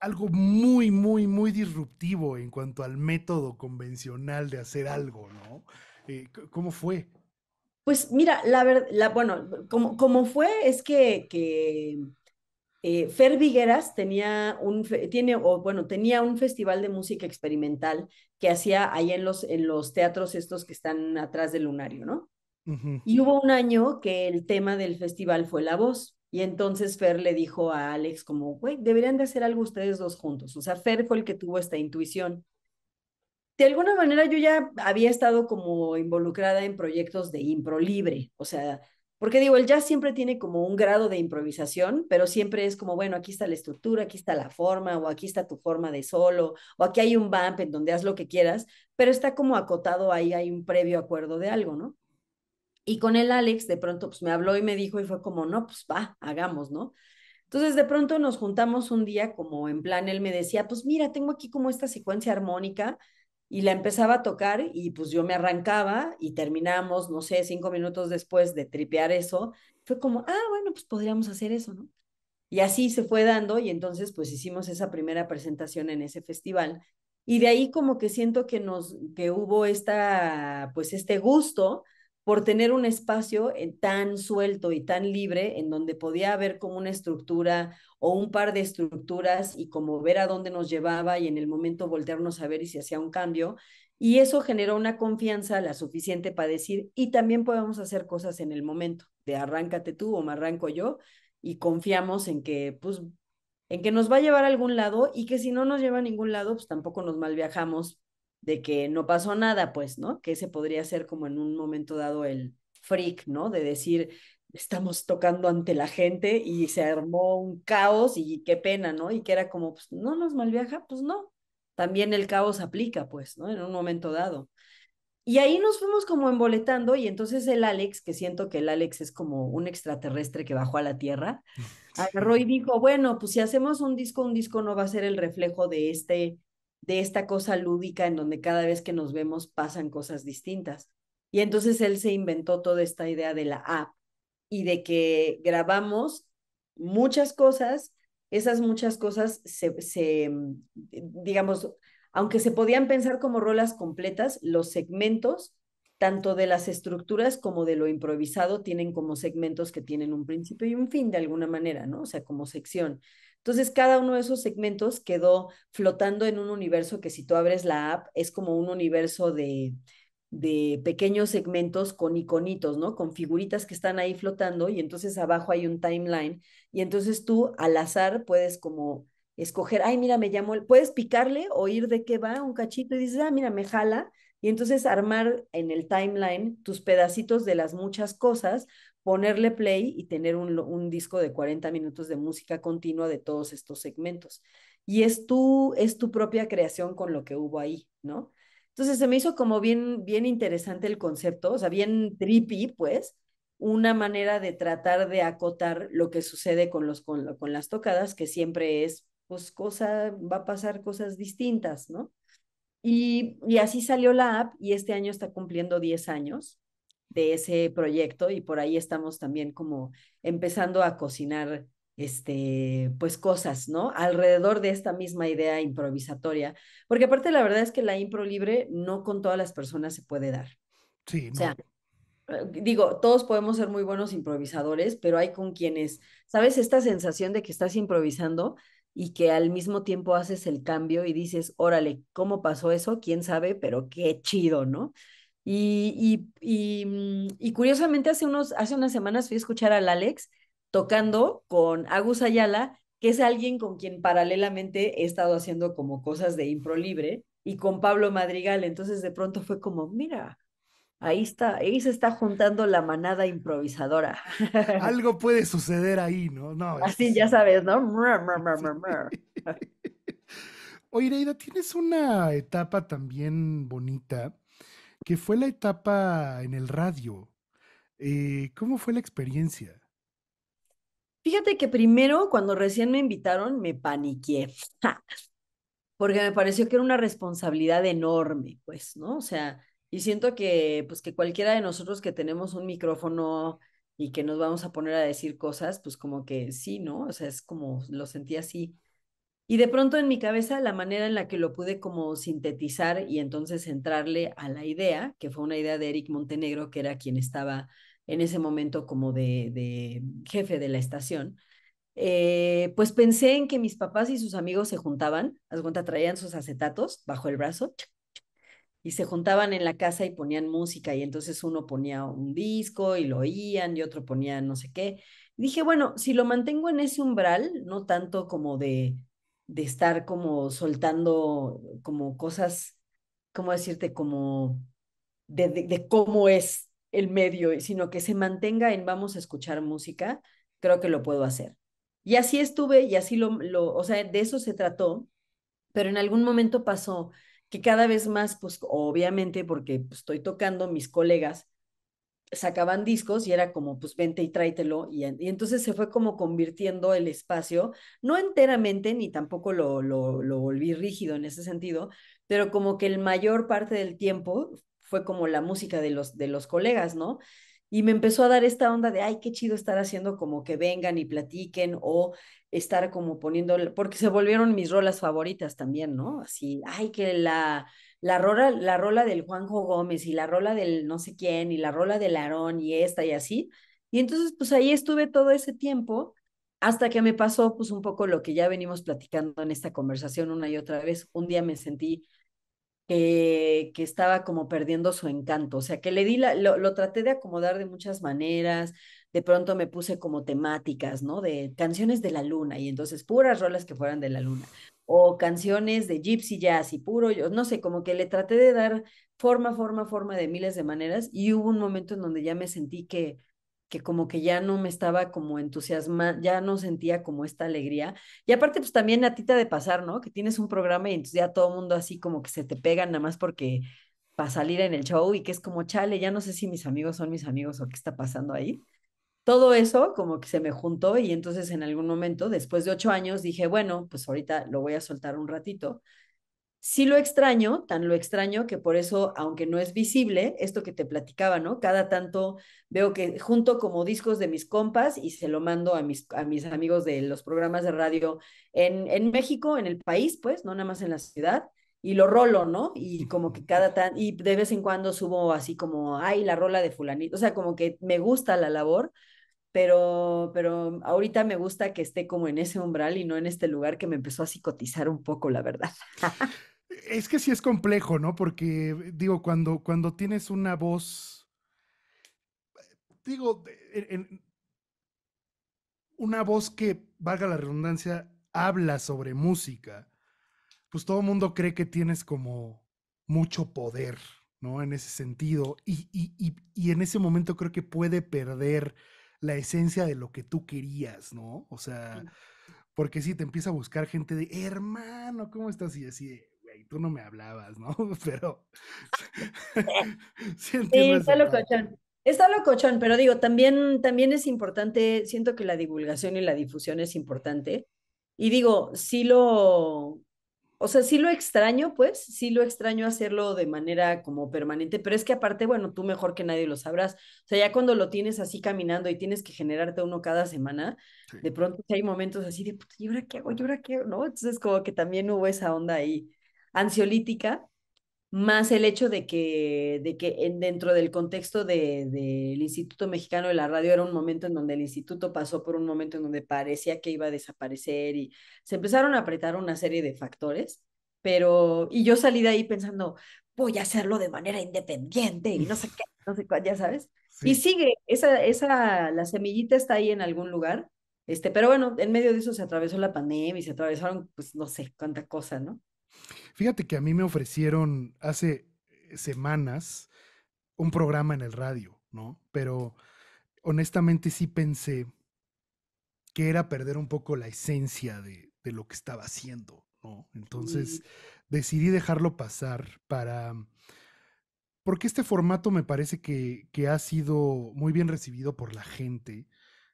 algo muy, muy, muy disruptivo en cuanto al método convencional de hacer algo, ¿no? Eh, ¿Cómo fue? Pues mira, la verdad, bueno, como, fue, es que, que eh, Fer Vigueras tenía un, tiene, o, bueno, tenía un festival de música experimental que hacía ahí en los, en los teatros estos que están atrás del lunario, ¿no? Y hubo un año que el tema del festival fue la voz. Y entonces Fer le dijo a Alex como, güey, deberían de hacer algo ustedes dos juntos. O sea, Fer fue el que tuvo esta intuición. De alguna manera yo ya había estado como involucrada en proyectos de impro libre, o sea, porque digo, el jazz siempre tiene como un grado de improvisación, pero siempre es como, bueno, aquí está la estructura, aquí está la forma, o aquí está tu forma de solo, o aquí hay un bump en donde haz lo que quieras, pero está como acotado ahí, hay un previo acuerdo de algo, ¿no? Y con el Alex de pronto pues me habló y me dijo y fue como, no, pues va, hagamos, ¿no? Entonces de pronto nos juntamos un día como en plan, él me decía, pues mira, tengo aquí como esta secuencia armónica, y la empezaba a tocar y pues yo me arrancaba y terminamos, no sé, cinco minutos después de tripear eso, fue como, ah, bueno, pues podríamos hacer eso, ¿no? Y así se fue dando y entonces pues hicimos esa primera presentación en ese festival y de ahí como que siento que nos, que hubo esta, pues este gusto por tener un espacio eh, tan suelto y tan libre en donde podía haber como una estructura o un par de estructuras y como ver a dónde nos llevaba y en el momento voltearnos a ver y si hacía un cambio. Y eso generó una confianza la suficiente para decir, y también podemos hacer cosas en el momento, de arráncate tú o me arranco yo, y confiamos en que, pues, en que nos va a llevar a algún lado y que si no nos lleva a ningún lado, pues tampoco nos mal viajamos de que no pasó nada, pues, ¿no? Que ese podría ser como en un momento dado el freak, ¿no? De decir, estamos tocando ante la gente y se armó un caos y qué pena, ¿no? Y que era como, pues, no nos malviaja, pues no. También el caos aplica, pues, ¿no? En un momento dado. Y ahí nos fuimos como emboletando y entonces el Alex, que siento que el Alex es como un extraterrestre que bajó a la Tierra, agarró y dijo, bueno, pues si hacemos un disco, un disco no va a ser el reflejo de este de esta cosa lúdica en donde cada vez que nos vemos pasan cosas distintas. Y entonces él se inventó toda esta idea de la app y de que grabamos muchas cosas, esas muchas cosas se, mm, digamos, aunque se podían pensar como rolas completas, los segmentos, tanto de las estructuras como de lo improvisado, tienen como segmentos que tienen un principio y un fin de alguna manera, ¿no? O sea, como sección. Entonces, cada uno de esos segmentos quedó flotando en un universo que si tú abres la app es como un universo de, pequeños segmentos con iconitos, ¿no? Con figuritas que están ahí flotando y entonces abajo hay un timeline y entonces tú al azar puedes como escoger, ay, mira, me llamó, puedes picarle, o ir de qué va un cachito y dices, ah, mira, me jala. Y entonces armar en el timeline tus pedacitos de las muchas cosas ponerle play y tener un, disco de 40 minutos de música continua de todos estos segmentos. Y es tu, es tu propia creación con lo que hubo ahí, ¿no? Entonces se me hizo como bien, bien interesante el concepto, o sea, bien trippy, pues, una manera de tratar de acotar lo que sucede con, los, con, las tocadas, que siempre es, pues, cosa, va a pasar cosas distintas, ¿no? Y, y así salió la app y este año está cumpliendo 10 años de ese proyecto y por ahí estamos también como empezando a cocinar este pues cosas, ¿no? Alrededor de esta misma idea improvisatoria, porque aparte la verdad es que la impro libre no con todas las personas se puede dar. Sí, o sea, eh, digo, todos podemos ser muy buenos improvisadores, pero hay con quienes, ¿sabes? Esta sensación de que estás improvisando y que al mismo tiempo haces el cambio y dices, órale, ¿cómo pasó eso? ¿Quién sabe? Pero qué chido, ¿no? Mm, y, curiosamente, hace, unos, hace unas semanas fui a escuchar al Alex tocando con Agus Ayala, que es alguien con quien paralelamente he estado haciendo como cosas de impro libre, y con Pablo Madrigal. Entonces de pronto fue como, mira, ahí está, ahí se está juntando la manada improvisadora. Algo puede suceder ahí, ¿no? Así ya sabes, ¿no? Oye, tienes una etapa también bonita que fue la etapa en el radio. Eh, ¿Cómo fue la experiencia? Fíjate que primero, cuando recién me invitaron, me paniqué, porque me pareció que era una responsabilidad enorme, pues, ¿no? O sea, y siento que, pues, que cualquiera de nosotros que tenemos un micrófono y que nos vamos a poner a decir cosas, pues como que sí, ¿no? O sea, es como, lo sentí así. Y de pronto en mi cabeza la manera en la que lo pude como sintetizar y entonces centrarle a la idea, que fue una idea de Eric Montenegro, que era quien estaba en ese momento como de, de jefe de la estación, eh, pues pensé en que mis papás y sus amigos se juntaban, haz traían sus acetatos bajo el brazo y se juntaban en la casa y ponían música y entonces uno ponía un disco y lo oían y otro ponía no sé qué. dije, bueno, si lo mantengo en ese umbral, no tanto como de de estar como soltando como cosas, ¿cómo decirte? Como de, cómo es el medio, eh, sino que se mantenga en vamos a escuchar música, creo que lo puedo hacer. Y así estuve y así lo, lo o sea, de eso se trató, pero en algún momento pasó que cada vez más, pues obviamente, porque pues, estoy tocando, mis colegas sacaban discos y era como, pues vente y tráetelo. Y, entonces se fue como convirtiendo el espacio, no enteramente, ni tampoco lo, lo, volví rígido en ese sentido, pero como que el mayor parte del tiempo fue como la música de los, de los colegas, ¿no? Y me empezó a dar esta onda de, ay, qué chido estar haciendo como que vengan y platiquen o estar como poniendo, porque se volvieron mis rolas favoritas también, ¿no? Así, ay, que la la rola, la rola del Juanjo Gómez y la rola del no sé quién y la rola del Aarón y esta y así. Y entonces, pues ahí estuve todo ese tiempo hasta que me pasó, pues un poco lo que ya venimos platicando en esta conversación una y otra vez. Un día me sentí que, estaba como perdiendo su encanto, o sea, que le di la, lo, lo traté de acomodar de muchas maneras, de pronto me puse como temáticas, ¿no? De canciones de la luna y entonces puras rolas que fueran de la luna, o canciones de gypsy jazz y puro, yo no sé, como que le traté de dar forma, forma, forma de miles de maneras y hubo un momento en donde ya me sentí que que como que ya no me estaba como entusiasma, ya no sentía como esta alegría. Y aparte, pues también a tita de pasar, ¿no? Que tienes un programa y entonces ya todo el mundo así como que se te pega nada más porque para salir en el show y que es como, chale, ya no sé si mis amigos son mis amigos o qué está pasando ahí todo eso como que se me juntó y entonces en algún momento, después de ocho años, dije, bueno, pues ahorita lo voy a soltar un ratito. Sí lo extraño, tan lo extraño que por eso, aunque no es visible, esto que te platicaba, ¿no? Cada tanto veo que junto como discos de mis compas y se lo mando a mis, a mis amigos de los programas de radio en, México, en el país, pues, no nada más en la ciudad y lo rolo, ¿no? Y como que cada tan, y de vez en cuando subo así como, ay, la rola de fulanito, o sea, como que me gusta la labor, pero, pero ahorita me gusta que esté como en ese umbral y no en este lugar que me empezó a psicotizar un poco, la verdad. es que sí es complejo, ¿no? Porque digo, cuando, cuando tienes una voz, digo, una voz que, valga la redundancia, habla sobre música, pues todo el mundo cree que tienes como mucho poder, ¿no? En ese sentido. Y, y en ese momento creo que puede perder la esencia de lo que tú querías, ¿no? O sea, porque si sí, te empieza a buscar gente de, hermano, ¿cómo estás? Y así güey, tú no me hablabas, ¿no? Pero... sí, sí está locochón. Está locochón, pero digo, también, también es importante, siento que la divulgación y la difusión es importante. Y digo, sí lo, o sea, sí lo extraño, pues, sí lo extraño hacerlo de manera como permanente, pero es que aparte, bueno, tú mejor que nadie lo sabrás. O sea, ya cuando lo tienes así caminando y tienes que generarte uno cada semana, de pronto hay momentos así de, puta, ¿y ahora qué hago? ¿Y ahora qué hago? ¿No? Entonces, como que también hubo esa onda ahí ansiolítica más el hecho de que, de que en, dentro del contexto del de, Instituto Mexicano de la Radio era un momento en donde el instituto pasó por un momento en donde parecía que iba a desaparecer y se empezaron a apretar una serie de factores, pero, y yo salí de ahí pensando, voy a hacerlo de manera independiente y no sé qué, no sé cuál, ya sabes. Y sigue, esa, esa, la semillita está ahí en algún lugar, este, pero bueno, en medio de eso se atravesó la pandemia y se atravesaron, pues no sé, cuánta cosa, ¿no? Fíjate que a mí me ofrecieron hace eh, semanas un programa en el radio, ¿no? Pero honestamente sí pensé que era perder un poco la esencia de, lo que estaba haciendo, ¿no? Entonces decidí dejarlo pasar para... Mm, porque este formato me parece que, ha sido muy bien recibido por la gente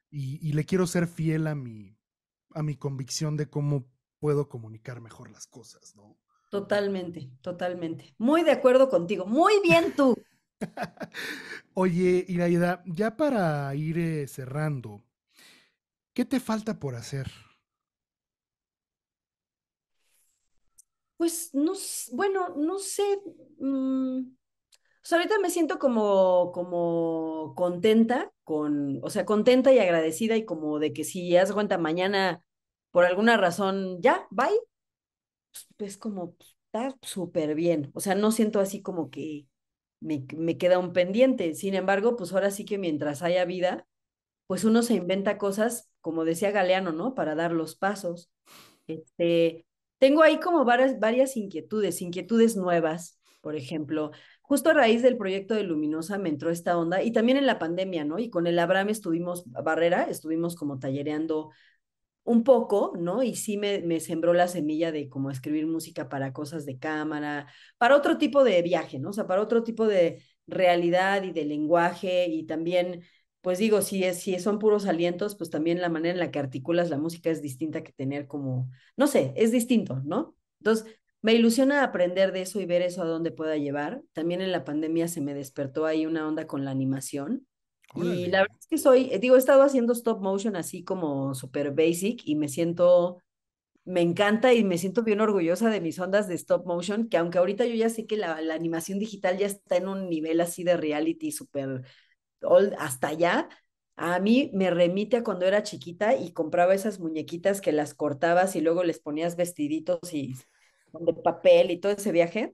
y, le quiero ser fiel a mi, a mi convicción de cómo puedo comunicar mejor las cosas, ¿no? Totalmente, totalmente. Muy de acuerdo contigo. Muy bien tú. Oye, Iraida, ya para ir eh, cerrando, ¿qué te falta por hacer? Pues no, bueno, no sé. Mm, o ahorita me siento como, como contenta, con, o sea, contenta y agradecida y como de que si haz cuenta mañana por alguna razón, ya, bye, es pues, pues como, pues, está súper bien. O sea, no siento así como que me, queda un pendiente. Sin embargo, pues ahora sí que mientras haya vida, pues uno se inventa cosas, como decía Galeano, ¿no? Para dar los pasos. Este, tengo ahí como varias, varias inquietudes, inquietudes nuevas, por ejemplo. Justo a raíz del proyecto de Luminosa me entró esta onda y también en la pandemia, ¿no? Y con el Abraham estuvimos, Barrera, estuvimos como tallereando un poco, ¿no? Y sí me, me, sembró la semilla de como escribir música para cosas de cámara, para otro tipo de viaje, ¿no? O sea, para otro tipo de realidad y de lenguaje y también, pues digo, si, es, si son puros alientos, pues también la manera en la que articulas la música es distinta que tener como, no sé, es distinto, ¿no? Entonces, me ilusiona aprender de eso y ver eso a dónde pueda llevar. También en la pandemia se me despertó ahí una onda con la animación y la verdad es que soy, eh, digo, he estado haciendo stop motion así como super basic y me siento, me encanta y me siento bien orgullosa de mis ondas de stop motion, que aunque ahorita yo ya sé que la, animación digital ya está en un nivel así de reality super old hasta allá, a mí me remite a cuando era chiquita y compraba esas muñequitas que las cortabas y luego les ponías vestiditos y de papel y todo ese viaje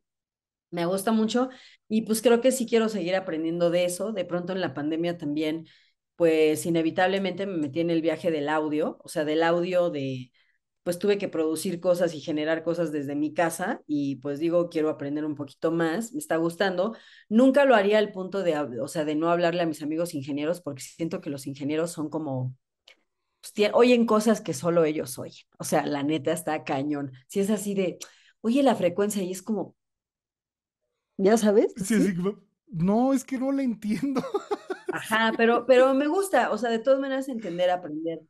me gusta mucho y pues creo que sí quiero seguir aprendiendo de eso. De pronto en la pandemia también, pues inevitablemente me metí en el viaje del audio, o sea, del audio de, pues tuve que producir cosas y generar cosas desde mi casa y pues digo, quiero aprender un poquito más, me está gustando. Nunca lo haría al punto de, o sea, de no hablarle a mis amigos ingenieros porque siento que los ingenieros son como pues, oyen cosas que solo ellos oyen. O sea, la neta está cañón. Si es así de, oye la frecuencia y es como, ¿Ya sabes? no, es que no la entiendo. Ajá, pero, pero me gusta, o sea, de todas maneras entender, aprender.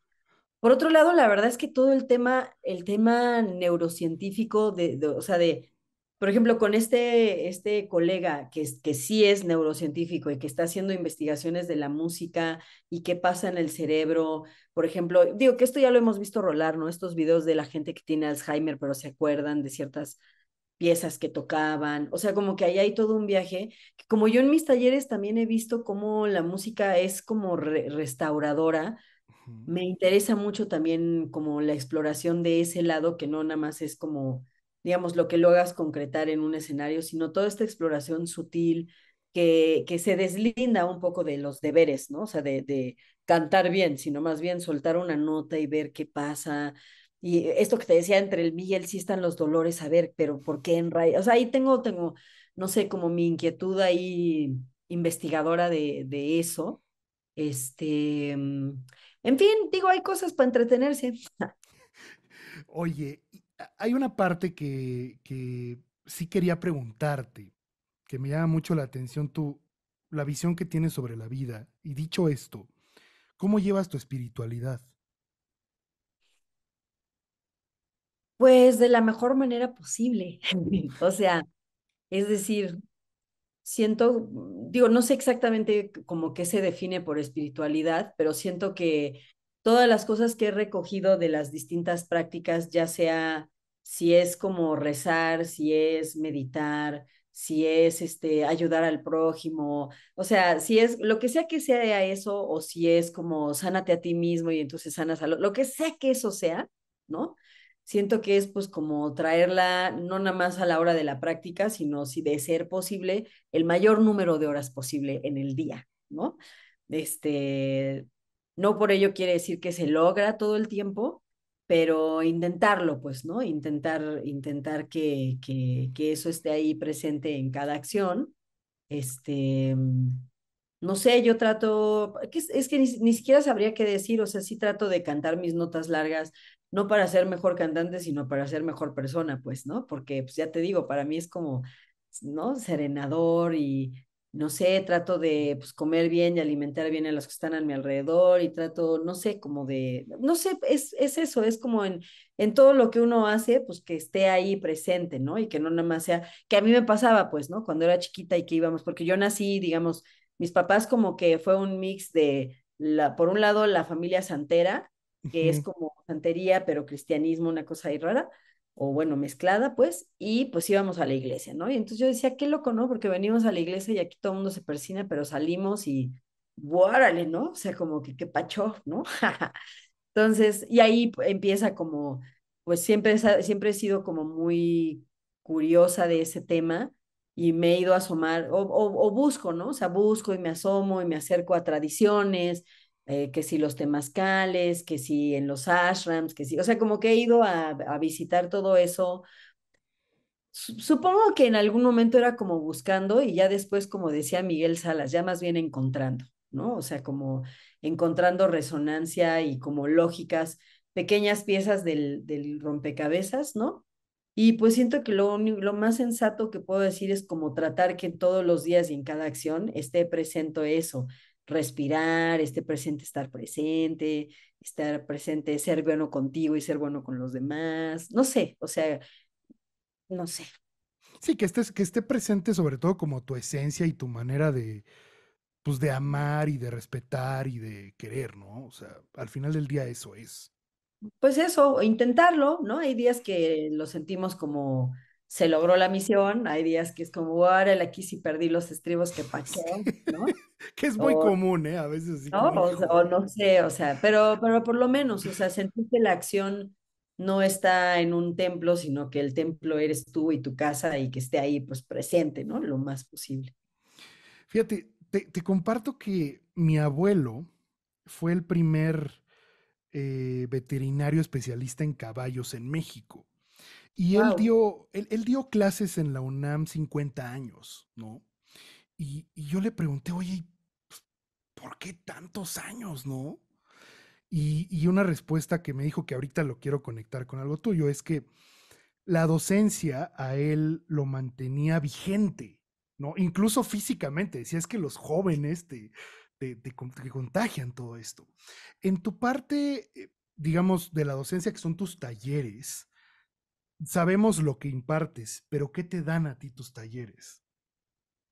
Por otro lado, la verdad es que todo el tema, el tema neurocientífico, de o sea, de, por ejemplo, con este, este colega que, que sí es neurocientífico y que está haciendo investigaciones de la música y qué pasa en el cerebro, por ejemplo, digo que esto ya lo hemos visto rolar, ¿no? Estos videos de la gente que tiene Alzheimer, pero se acuerdan de ciertas piezas que tocaban, o sea, como que ahí hay todo un viaje. Como yo en mis talleres también he visto cómo la música es como restauradora, me interesa mucho también como la exploración de ese lado, que no nada más es como, digamos, lo que lo hagas concretar en un escenario, sino toda esta exploración sutil que, que se deslinda un poco de los deberes, ¿no? O sea, de, de cantar bien, sino más bien soltar una nota y ver qué pasa, y esto que te decía, entre el Miguel, sí están los dolores, a ver, pero ¿por qué en raíz? O sea, ahí tengo, tengo, no sé, como mi inquietud ahí investigadora de, eso. Este, mm, en fin, digo, hay cosas para entretenerse. Oye, ah, hay una parte que, que sí quería preguntarte, que me llama mucho la atención tu, la visión que tienes sobre la vida. Y dicho esto, ¿cómo llevas tu espiritualidad? Pues de la mejor manera posible. o sea, es decir, siento, digo, no sé exactamente como qué se define por espiritualidad, pero siento que todas las cosas que he recogido de las distintas prácticas, ya sea si es como rezar, si es meditar, si es este ayudar al prójimo, o sea, si es lo que sea que sea eso o si es como sánate a ti mismo y entonces sanas a lo, lo que sea que eso sea, ¿no? siento que es pues como traerla no nada más a la hora de la práctica, sino si de ser posible el mayor número de horas posible en el día, ¿no? Este, no por ello quiere decir que se logra todo el tiempo, pero intentarlo, pues, ¿no? Intentar, intentar que, que, eso esté ahí presente en cada acción. Este, no sé, yo trato, es, que ni, ni, siquiera sabría qué decir, o sea, sí trato de cantar mis notas largas no para ser mejor cantante, sino para ser mejor persona, pues, ¿no? Porque, pues ya te digo, para mí es como, ¿no? Serenador y, no sé, trato de pues, comer bien y alimentar bien a los que están a mi alrededor y trato, no sé, como de, no sé, es, es eso, es como en, en todo lo que uno hace, pues que esté ahí presente, ¿no? Y que no nada más sea, que a mí me pasaba, pues, ¿no? Cuando era chiquita y que íbamos, porque yo nací, digamos, mis papás como que fue un mix de, la, por un lado, la familia santera, que es como santería, pero cristianismo, una cosa ahí rara, o bueno, mezclada, pues, y pues íbamos a la iglesia, ¿no? Y entonces yo decía, qué loco, ¿no? Porque venimos a la iglesia y aquí todo el mundo se persina, pero salimos y, ¡guárale, ¿no? O sea, como que qué pacho, ¿no? entonces, y ahí empieza como, pues siempre, siempre he sido como muy curiosa de ese tema y me he ido a asomar, o, o busco, ¿no? O sea, busco y me asomo y me acerco a tradiciones, eh, que si los temazcales, que si en los ashrams, que si, o sea, como que he ido a, visitar todo eso. Supongo que en algún momento era como buscando y ya después, como decía Miguel Salas, ya más bien encontrando, ¿no? O sea, como encontrando resonancia y como lógicas, pequeñas piezas del, rompecabezas, ¿no? Y pues siento que lo, lo más sensato que puedo decir es como tratar que todos los días y en cada acción esté presente eso, respirar, esté presente, estar presente, estar presente, ser bueno contigo y ser bueno con los demás, no sé, o sea, no sé. Sí, que estés, que esté presente sobre todo como tu esencia y tu manera de, pues de amar y de respetar y de querer, ¿no? O sea, al final del día eso es. Pues eso, intentarlo, ¿no? Hay días que lo sentimos como se logró la misión, hay días que es como, órale, aquí sí perdí los estribos que pasé, ¿no? que es muy común, ¿eh? A veces sí. ¿no? O, no sé, o sea, pero, pero por lo menos, o sea, sentí que la acción no está en un templo, sino que el templo eres tú y tu casa y que esté ahí, pues, presente, ¿no? Lo más posible. Fíjate, te, comparto que mi abuelo fue el primer eh, veterinario especialista en caballos en México. Y él, dio, él, dio clases en la UNAM 50 años, ¿no? Y, yo le pregunté, oye, pues, ¿por qué tantos años, no? Y, una respuesta que me dijo que ahorita lo quiero conectar con algo tuyo es que la docencia a él lo mantenía vigente, ¿no? Incluso físicamente, si es que los jóvenes te contagian todo esto. En tu parte, eh, digamos, de la docencia, que son tus talleres, sabemos lo que impartes, pero ¿qué te dan a ti tus talleres?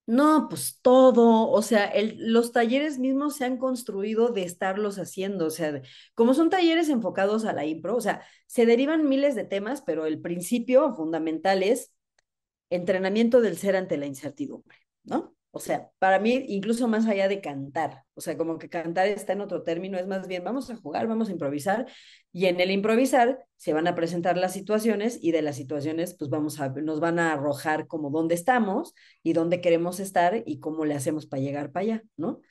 No, pues todo, o sea, los talleres mismos se han construido de estarlos haciendo, o sea, como son talleres enfocados a la impro, o sea, se derivan miles de temas, pero el principio fundamental es entrenamiento del ser ante la incertidumbre, ¿no? O sea, para mí, incluso más allá de cantar, o sea, como que cantar está en otro término, es más bien, vamos a jugar, vamos a improvisar, y en el improvisar se van a presentar las situaciones y de las situaciones, pues vamos a, nos van a arrojar como dónde estamos y dónde queremos estar y cómo le hacemos para llegar para allá, ¿no?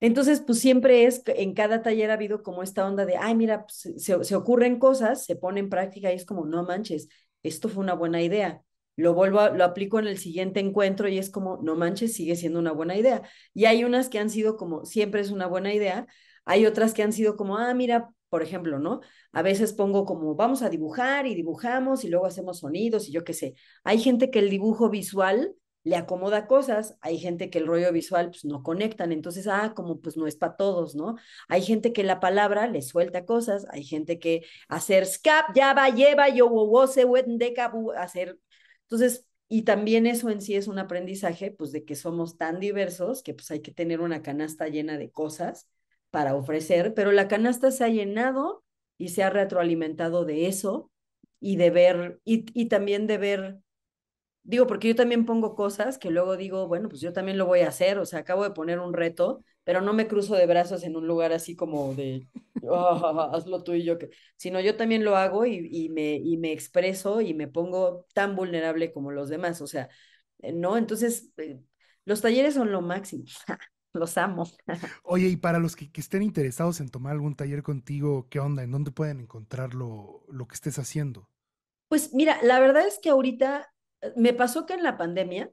Entonces, pues siempre es, en cada taller ha habido como esta onda de, ay, mira, pues, se, se ocurren cosas, se pone en práctica y es como, no manches, esto fue una buena idea, lo vuelvo, lo aplico en el siguiente encuentro y es como, no manches, sigue siendo una buena idea. Y hay unas que han sido como, siempre es una buena idea, hay otras que han sido como, ah, mira, por ejemplo, ¿no? A veces pongo como, vamos a dibujar y dibujamos y luego hacemos sonidos y yo qué sé. Hay gente que el dibujo visual le acomoda cosas, hay gente que el rollo visual pues no conectan, entonces, ah, como pues no es para todos, ¿no? Hay gente que la palabra le suelta cosas, hay gente que hacer scap, ya va, lleva, yo, se hacer entonces, y también eso en sí es un aprendizaje, pues de que somos tan diversos que pues hay que tener una canasta llena de cosas para ofrecer, pero la canasta se ha llenado y se ha retroalimentado de eso y de ver, y, y también de ver, digo, porque yo también pongo cosas que luego digo, bueno, pues yo también lo voy a hacer, o sea, acabo de poner un reto pero no me cruzo de brazos en un lugar así como de, ah, hazlo tú y yo, sino yo también lo hago y, me, y me expreso y me pongo tan vulnerable como los demás, o sea, eh, ¿no? Entonces, eh, los talleres son lo máximo. Los amo. Oye, y para los que, estén interesados en tomar algún taller contigo, ¿qué onda? ¿En dónde pueden encontrar lo, lo que estés haciendo? Pues mira, la verdad es que ahorita eh, me pasó que en la pandemia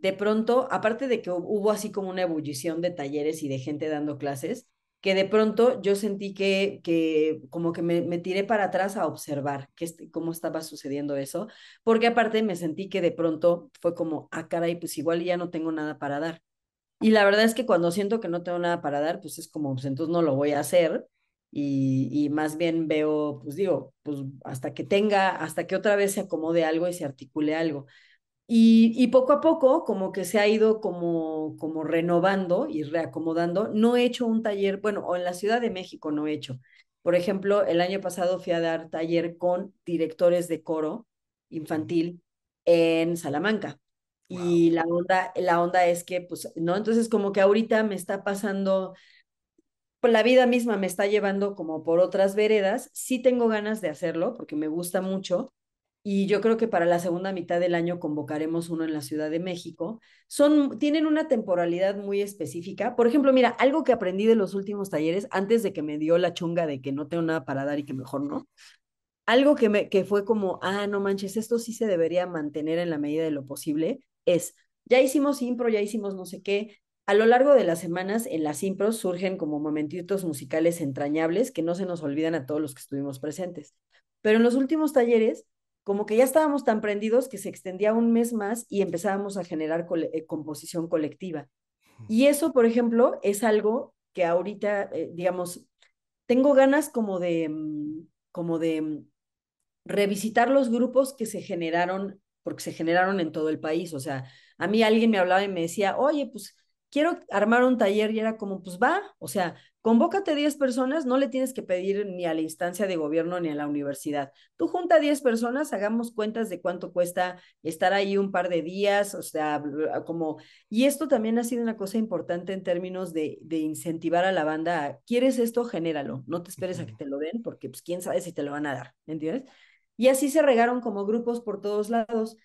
de pronto, aparte de que hubo así como una ebullición de talleres y de gente dando clases, que de pronto yo sentí que, que como que me, tiré para atrás a observar que cómo estaba sucediendo eso, porque aparte me sentí que de pronto fue como, ah, caray, pues igual ya no tengo nada para dar. Y la verdad es que cuando siento que no tengo nada para dar, pues es como, pues entonces no lo voy a hacer. Y, y más bien veo, pues digo, pues hasta que tenga, hasta que otra vez se acomode algo y se articule algo. Y, poco a poco, como que se ha ido como, como renovando y reacomodando. No he hecho un taller, bueno, o en la Ciudad de México no he hecho. Por ejemplo, el año pasado fui a dar taller con directores de coro infantil en Salamanca. Y la onda, la onda es que, pues, ¿no? Entonces, como que ahorita me está pasando, pues, la vida misma me está llevando como por otras veredas. Sí tengo ganas de hacerlo porque me gusta mucho, y yo creo que para la segunda mitad del año convocaremos uno en la Ciudad de México. Son, tienen una temporalidad muy específica. Por ejemplo, mira, algo que aprendí de los últimos talleres, antes de que me dio la chunga de que no tengo nada para dar y que mejor no, algo que, me, que fue como, ah, no manches, esto sí se debería mantener en la medida de lo posible, es, ya hicimos impro, ya hicimos no sé qué. A lo largo de las semanas en las impros surgen como momentitos musicales entrañables que no se nos olvidan a todos los que estuvimos presentes. Pero en los últimos talleres como que ya estábamos tan prendidos que se extendía un mes más y empezábamos a generar eh, composición colectiva. Y eso, por ejemplo, es algo que ahorita, eh, digamos, tengo ganas como de, mm, como de mm, revisitar los grupos que se generaron, porque se generaron en todo el país. O sea, a mí alguien me hablaba y me decía, oye, pues quiero armar un taller y era como, pues va, o sea, convócate 10 personas, no le tienes que pedir ni a la instancia de gobierno ni a la universidad. Tú junta 10 personas, hagamos cuentas de cuánto cuesta estar ahí un par de días, o sea, como, y esto también ha sido una cosa importante en términos de, incentivar a la banda, quieres esto, genéralo, no te esperes a que te lo den, porque pues quién sabe si te lo van a dar, ¿entiendes? Y así se regaron como grupos por todos lados.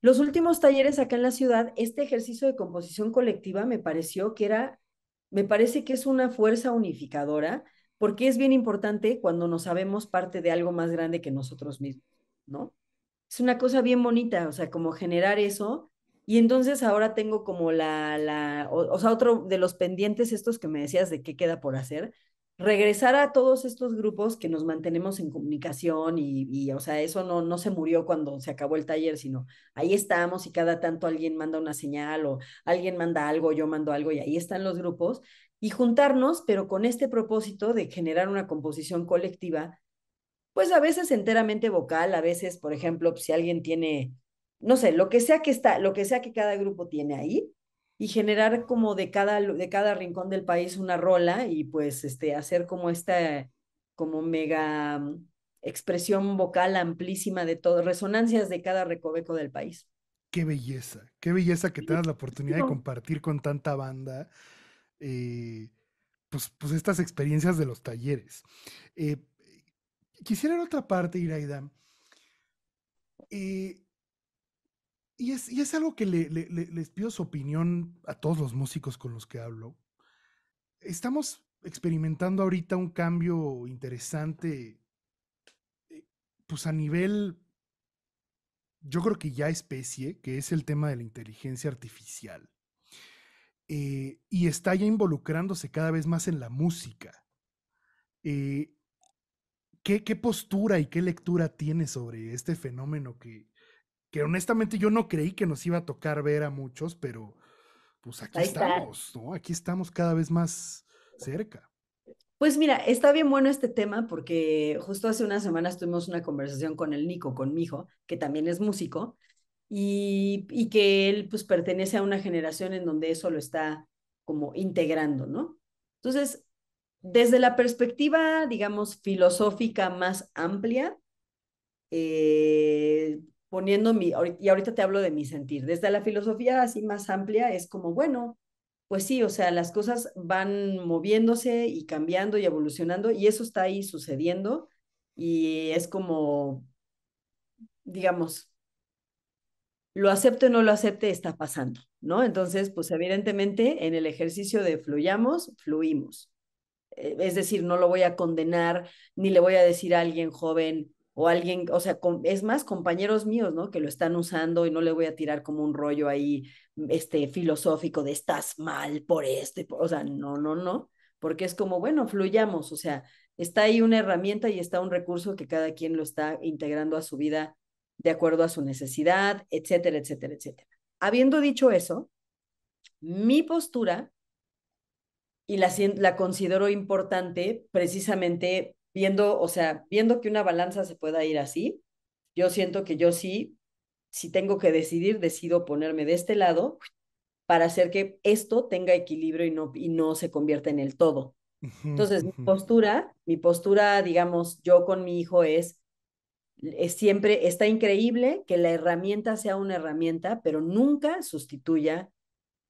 Los últimos talleres acá en la ciudad, este ejercicio de composición colectiva me pareció que era, me parece que es una fuerza unificadora, porque es bien importante cuando nos sabemos parte de algo más grande que nosotros mismos, ¿no? Es una cosa bien bonita, o sea, como generar eso. Y entonces ahora tengo como la, o, o sea, otro de los pendientes estos que me decías de qué queda por hacer, regresar a todos estos grupos que nos mantenemos en comunicación y, o sea, eso no, no se murió cuando se acabó el taller, sino ahí estamos y cada tanto alguien manda una señal o alguien manda algo, yo mando algo y ahí están los grupos y juntarnos, pero con este propósito de generar una composición colectiva, pues a veces enteramente vocal, a veces, por ejemplo, si alguien tiene, no sé, lo que sea que está, lo que sea que cada grupo tiene ahí, y generar como de cada, de cada rincón del país una rola y pues este, hacer como esta como mega mm, expresión vocal amplísima de todo, resonancias de cada recoveco del país. Qué belleza, qué belleza que tengas la oportunidad de compartir con tanta banda. Eh, pues, pues, estas experiencias de los talleres. Eh, quisiera en otra parte, Iraida, eh, y es, algo que les pido su opinión a todos los músicos con los que hablo. Estamos experimentando ahorita un cambio interesante, eh, pues a nivel, yo creo que ya especie, que es el tema de la inteligencia artificial. Eh, y está ya involucrándose cada vez más en la música. Eh, ¿Qué postura y qué lectura tiene sobre este fenómeno que, que honestamente yo no creí que nos iba a tocar ver a muchos, pero pues aquí estamos, ¿no? Aquí estamos cada vez más cerca. Pues mira, está bien bueno este tema porque justo hace unas semanas tuvimos una conversación con el Nico, con mi hijo, que también es músico, y, y que él pues pertenece a una generación en donde eso lo está como integrando, ¿no? Entonces, desde la perspectiva, digamos, filosófica más amplia, eh, poniendo mi, y ahorita te hablo de mi sentir, desde la filosofía así más amplia es como, bueno, pues sí, o sea, las cosas van moviéndose y cambiando y evolucionando y eso está ahí sucediendo y es como, digamos, lo acepto o no lo acepte, está pasando, ¿no? Entonces, pues evidentemente en el ejercicio de fluyamos, fluimos. Eh, es decir, no lo voy a condenar ni le voy a decir a alguien joven, o alguien, o sea, es más compañeros míos, ¿no? Que lo están usando y no le voy a tirar como un rollo ahí, mm, este, filosófico de estás mal por este, o sea, no, no, no, porque es como, bueno, fluyamos, o sea, está ahí una herramienta y está un recurso que cada quien lo está integrando a su vida de acuerdo a su necesidad, etcétera, etcétera, etcétera. Habiendo dicho eso, mi postura, y la, la considero importante precisamente viendo, o sea, viendo que una balanza se pueda ir así, yo siento que yo sí, si tengo que decidir, decido ponerme de este lado para hacer que esto tenga equilibrio y no, y no se convierta en el todo. Entonces, mi postura, mi postura, digamos, yo con mi hijo es, es siempre, está increíble que la herramienta sea una herramienta, pero nunca sustituya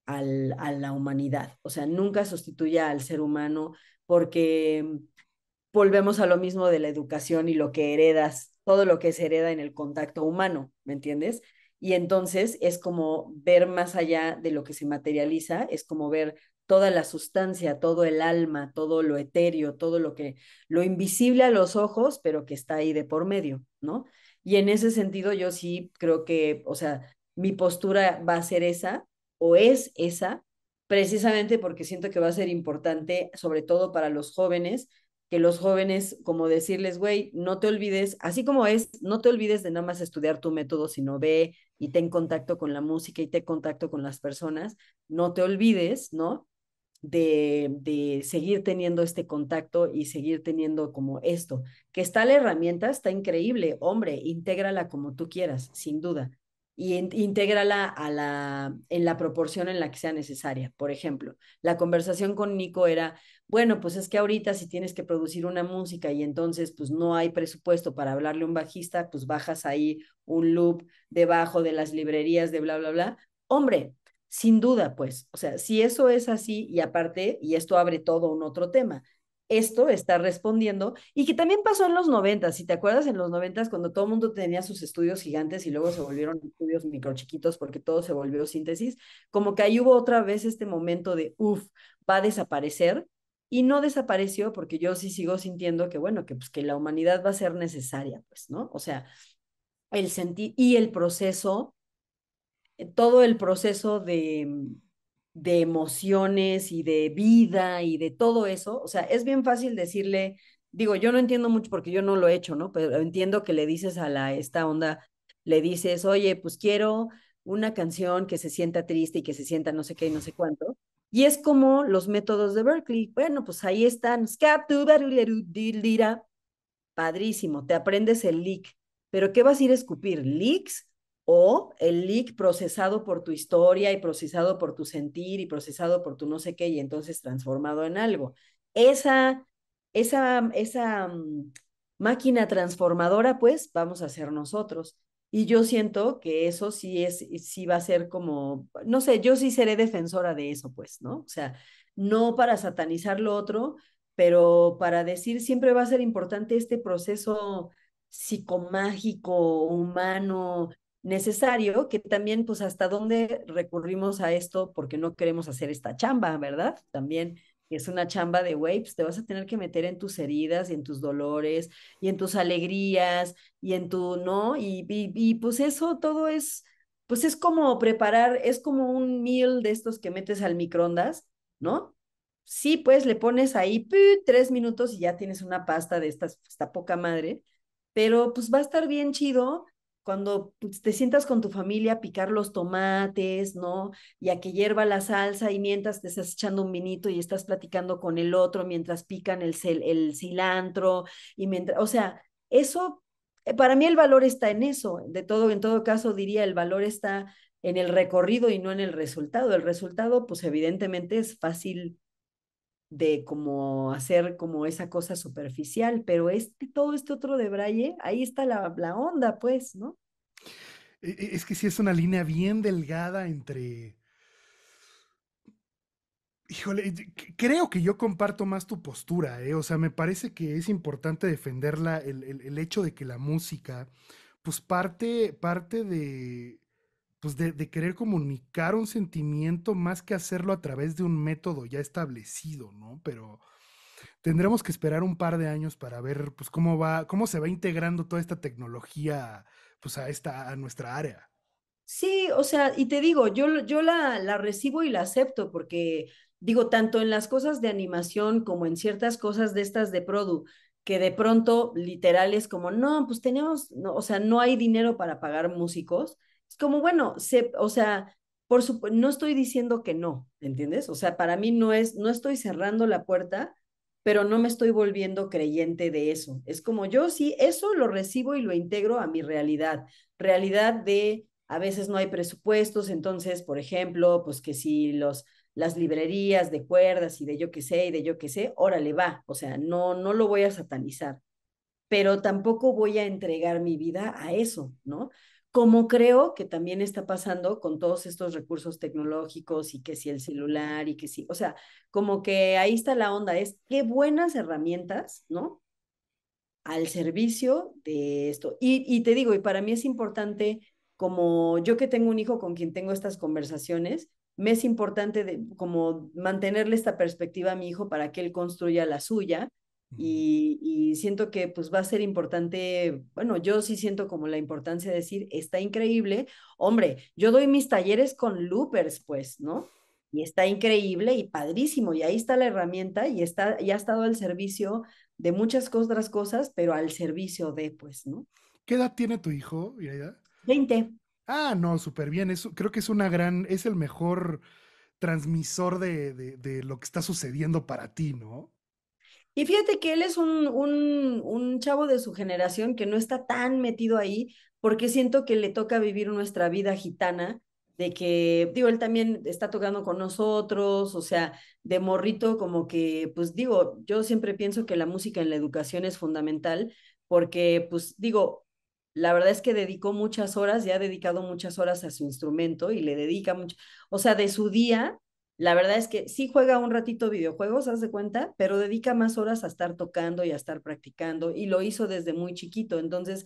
al, a la humanidad, o sea, nunca sustituya al ser humano, porque volvemos a lo mismo de la educación y lo que heredas, todo lo que se hereda en el contacto humano, ¿me entiendes? Y entonces es como ver más allá de lo que se materializa, es como ver toda la sustancia, todo el alma, todo lo etéreo, todo lo que, lo invisible a los ojos, pero que está ahí de por medio, ¿no? Y en ese sentido yo sí creo que, o sea, mi postura va a ser esa o es esa, precisamente porque siento que va a ser importante, sobre todo para los jóvenes, que los jóvenes, como decirles, güey, no te olvides, así como es, no te olvides de nada más estudiar tu método, sino ve y ten contacto con la música y ten contacto con las personas, no te olvides, ¿no? De, de seguir teniendo este contacto y seguir teniendo como esto, que está la herramienta, está increíble, hombre, intégrala como tú quieras, sin duda, y intégrala a la, en la proporción en la que sea necesaria. Por ejemplo, la conversación con Nico era, bueno, pues es que ahorita si tienes que producir una música y entonces pues no hay presupuesto para hablarle a un bajista, pues bajas ahí un loop debajo de las librerías de bla, bla, bla. Hombre, sin duda, pues, o sea, si eso es así y aparte, y esto abre todo un otro tema, esto está respondiendo y que también pasó en los noventas, si te acuerdas en los noventas cuando todo el mundo tenía sus estudios gigantes y luego se volvieron estudios microchiquitos porque todo se volvió síntesis, como que ahí hubo otra vez este momento de, uff, va a desaparecer y no desapareció porque yo sí sigo sintiendo que, bueno, que, pues, que la humanidad va a ser necesaria, pues, ¿no? O sea, el sentir y el proceso, eh, todo el proceso de de emociones y de vida y de todo eso. O sea, es bien fácil decirle, digo, yo no entiendo mucho porque yo no lo he hecho, ¿no? Pero entiendo que le dices a la esta onda, le dices, oye, pues quiero una canción que se sienta triste y que se sienta no sé qué y no sé cuánto. Y es como los métodos de Berkeley. Bueno, pues ahí están. Padrísimo, te aprendes el leak. Pero ¿qué vas a ir a escupir? ¿Leaks? o el leak procesado por tu historia y procesado por tu sentir y procesado por tu no sé qué y entonces transformado en algo. Esa, esa, esa mm, máquina transformadora, pues, vamos a ser nosotros. Y yo siento que eso sí es, sí va a ser como, no sé, yo sí seré defensora de eso, pues, ¿no? O sea, no para satanizar lo otro, pero para decir siempre va a ser importante este proceso psicomágico, humano, necesario, que también pues hasta dónde recurrimos a esto porque no queremos hacer esta chamba, ¿verdad? También es una chamba de, güey, pues te vas a tener que meter en tus heridas y en tus dolores y en tus alegrías y en tu, ¿no? Y, y, pues eso todo es, pues es como preparar, es como un meal de estos que metes al microondas, ¿no? Sí, pues le pones ahí tres minutos y ya tienes una pasta de estas, pues, esta poca madre, pero pues va a estar bien chido cuando te sientas con tu familia a picar los tomates, ¿no? Y a que hierva la salsa y mientras te estás echando un vinito y estás platicando con el otro mientras pican el, el cilantro y mientras, o sea, eso, eh, para mí el valor está en eso, de todo, en todo caso diría el valor está en el recorrido y no en el resultado. El resultado, pues evidentemente es fácil de cómo hacer como esa cosa superficial, pero este, todo este otro de Braille, ahí está la, onda, pues, ¿no? E, e, es que sí es una línea bien delgada entre... Híjole, creo que yo comparto más tu postura, ¿eh? o sea, me parece que es importante defenderla el, el hecho de que la música, pues parte, parte de, pues, de, querer comunicar un sentimiento más que hacerlo a través de un método ya establecido, ¿no? Pero tendremos que esperar un par de años para ver pues cómo va, cómo se va integrando toda esta tecnología pues a esta, a nuestra área. Sí, o sea, y te digo, yo, yo la, recibo y la acepto porque digo, tanto en las cosas de animación como en ciertas cosas de estas de produ, que de pronto literal es como, no, pues tenemos, o sea, no hay dinero para pagar músicos es como, bueno, se, o sea, por no estoy diciendo que no, ¿entiendes? O sea, para mí no es, no estoy cerrando la puerta, pero no me estoy volviendo creyente de eso. Es como yo sí, eso lo recibo y lo integro a mi realidad, realidad de a veces no hay presupuestos, entonces, por ejemplo, pues que si los las librerías de cuerdas y de yo qué sé y de yo qué sé, órale va, o sea, no no lo voy a satanizar, pero tampoco voy a entregar mi vida a eso, ¿no? como creo que también está pasando con todos estos recursos tecnológicos y que si el celular y que si, o sea, como que ahí está la onda, es qué buenas herramientas, ¿no? Al servicio de esto. Y, y te digo, y para mí es importante, como yo que tengo un hijo con quien tengo estas conversaciones, me es importante de, como mantenerle esta perspectiva a mi hijo para que él construya la suya y, siento que pues va a ser importante, bueno, yo sí siento como la importancia de decir, está increíble, hombre, yo doy mis talleres con loopers, pues, ¿no? Y está increíble y padrísimo, y ahí está la herramienta y, está, ya ha estado al servicio de muchas otras cosas, pero al servicio de, pues, ¿no? ¿Qué edad tiene tu hijo, Iraida? Veinte. Ah, no, súper bien, eso creo que es una gran, es el mejor transmisor de, de, de lo que está sucediendo para ti, ¿no? Y fíjate que él es un, un, un chavo de su generación que no está tan metido ahí, porque siento que le toca vivir nuestra vida gitana, de que, digo, él también está tocando con nosotros, o sea, de morrito, como que, pues digo, yo siempre pienso que la música en la educación es fundamental, porque, pues digo, la verdad es que dedicó muchas horas, ya ha dedicado muchas horas a su instrumento y le dedica mucho, o sea, de su día la verdad es que sí juega un ratito videojuegos, haz de cuenta, pero dedica más horas a estar tocando y a estar practicando y lo hizo desde muy chiquito. Entonces,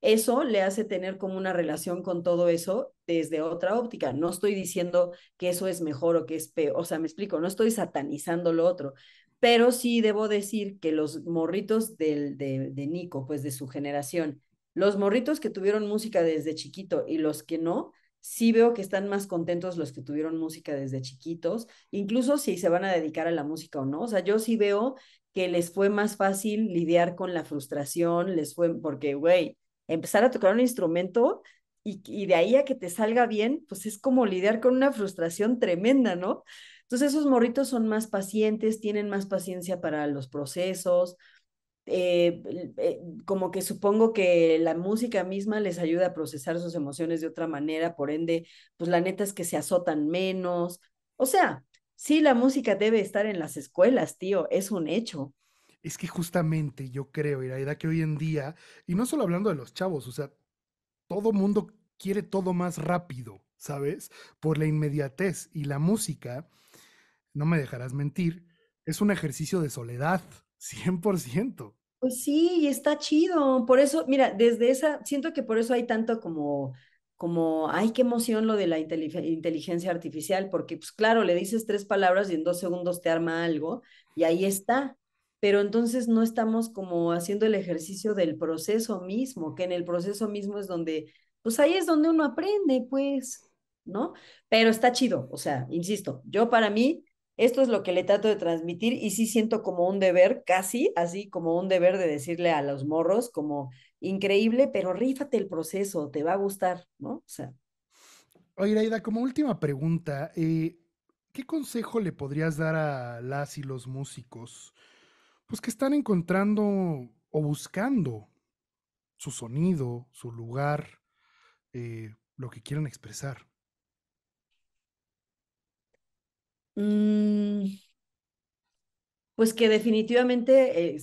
eso le hace tener como una relación con todo eso desde otra óptica. No estoy diciendo que eso es mejor o que es peor, o sea, me explico, no estoy satanizando lo otro, pero sí debo decir que los morritos de Nico, pues de su generación, los morritos que tuvieron música desde chiquito y los que no, sí veo que están más contentos los que tuvieron música desde chiquitos, incluso si se van a dedicar a la música o no. O sea, yo sí veo que les fue más fácil lidiar con la frustración, les fue, porque, güey, empezar a tocar un instrumento y, y, de ahí a que te salga bien, pues es como lidiar con una frustración tremenda, ¿no? Entonces esos morritos son más pacientes, tienen más paciencia para los procesos, eh, eh, como que supongo que la música misma les ayuda a procesar sus emociones de otra manera, por ende, pues la neta es que se azotan menos. O sea, sí, la música debe estar en las escuelas, tío, es un hecho. Es que justamente yo creo, Iraida, que hoy en día, y no solo hablando de los chavos, o sea, todo mundo quiere todo más rápido, ¿sabes? Por la inmediatez y la música, no me dejarás mentir, es un ejercicio de soledad. 100%. Pues sí, está chido. Por eso, mira, desde esa, siento que por eso hay tanto como, como, ay, qué emoción lo de la inteligencia artificial, porque pues claro, le dices tres palabras y en dos segundos te arma algo y ahí está. Pero entonces no estamos como haciendo el ejercicio del proceso mismo, que en el proceso mismo es donde, pues ahí es donde uno aprende, pues, ¿no? Pero está chido, o sea, insisto, yo para mí esto es lo que le trato de transmitir y sí siento como un deber, casi así como un deber de decirle a los morros como increíble, pero rífate el proceso, te va a gustar, ¿no? O sea. Oye, Aida, como última pregunta, eh, ¿qué consejo le podrías dar a las y los músicos? Pues que están encontrando o buscando su sonido, su lugar, eh, lo que quieran expresar. Mm, pues que definitivamente,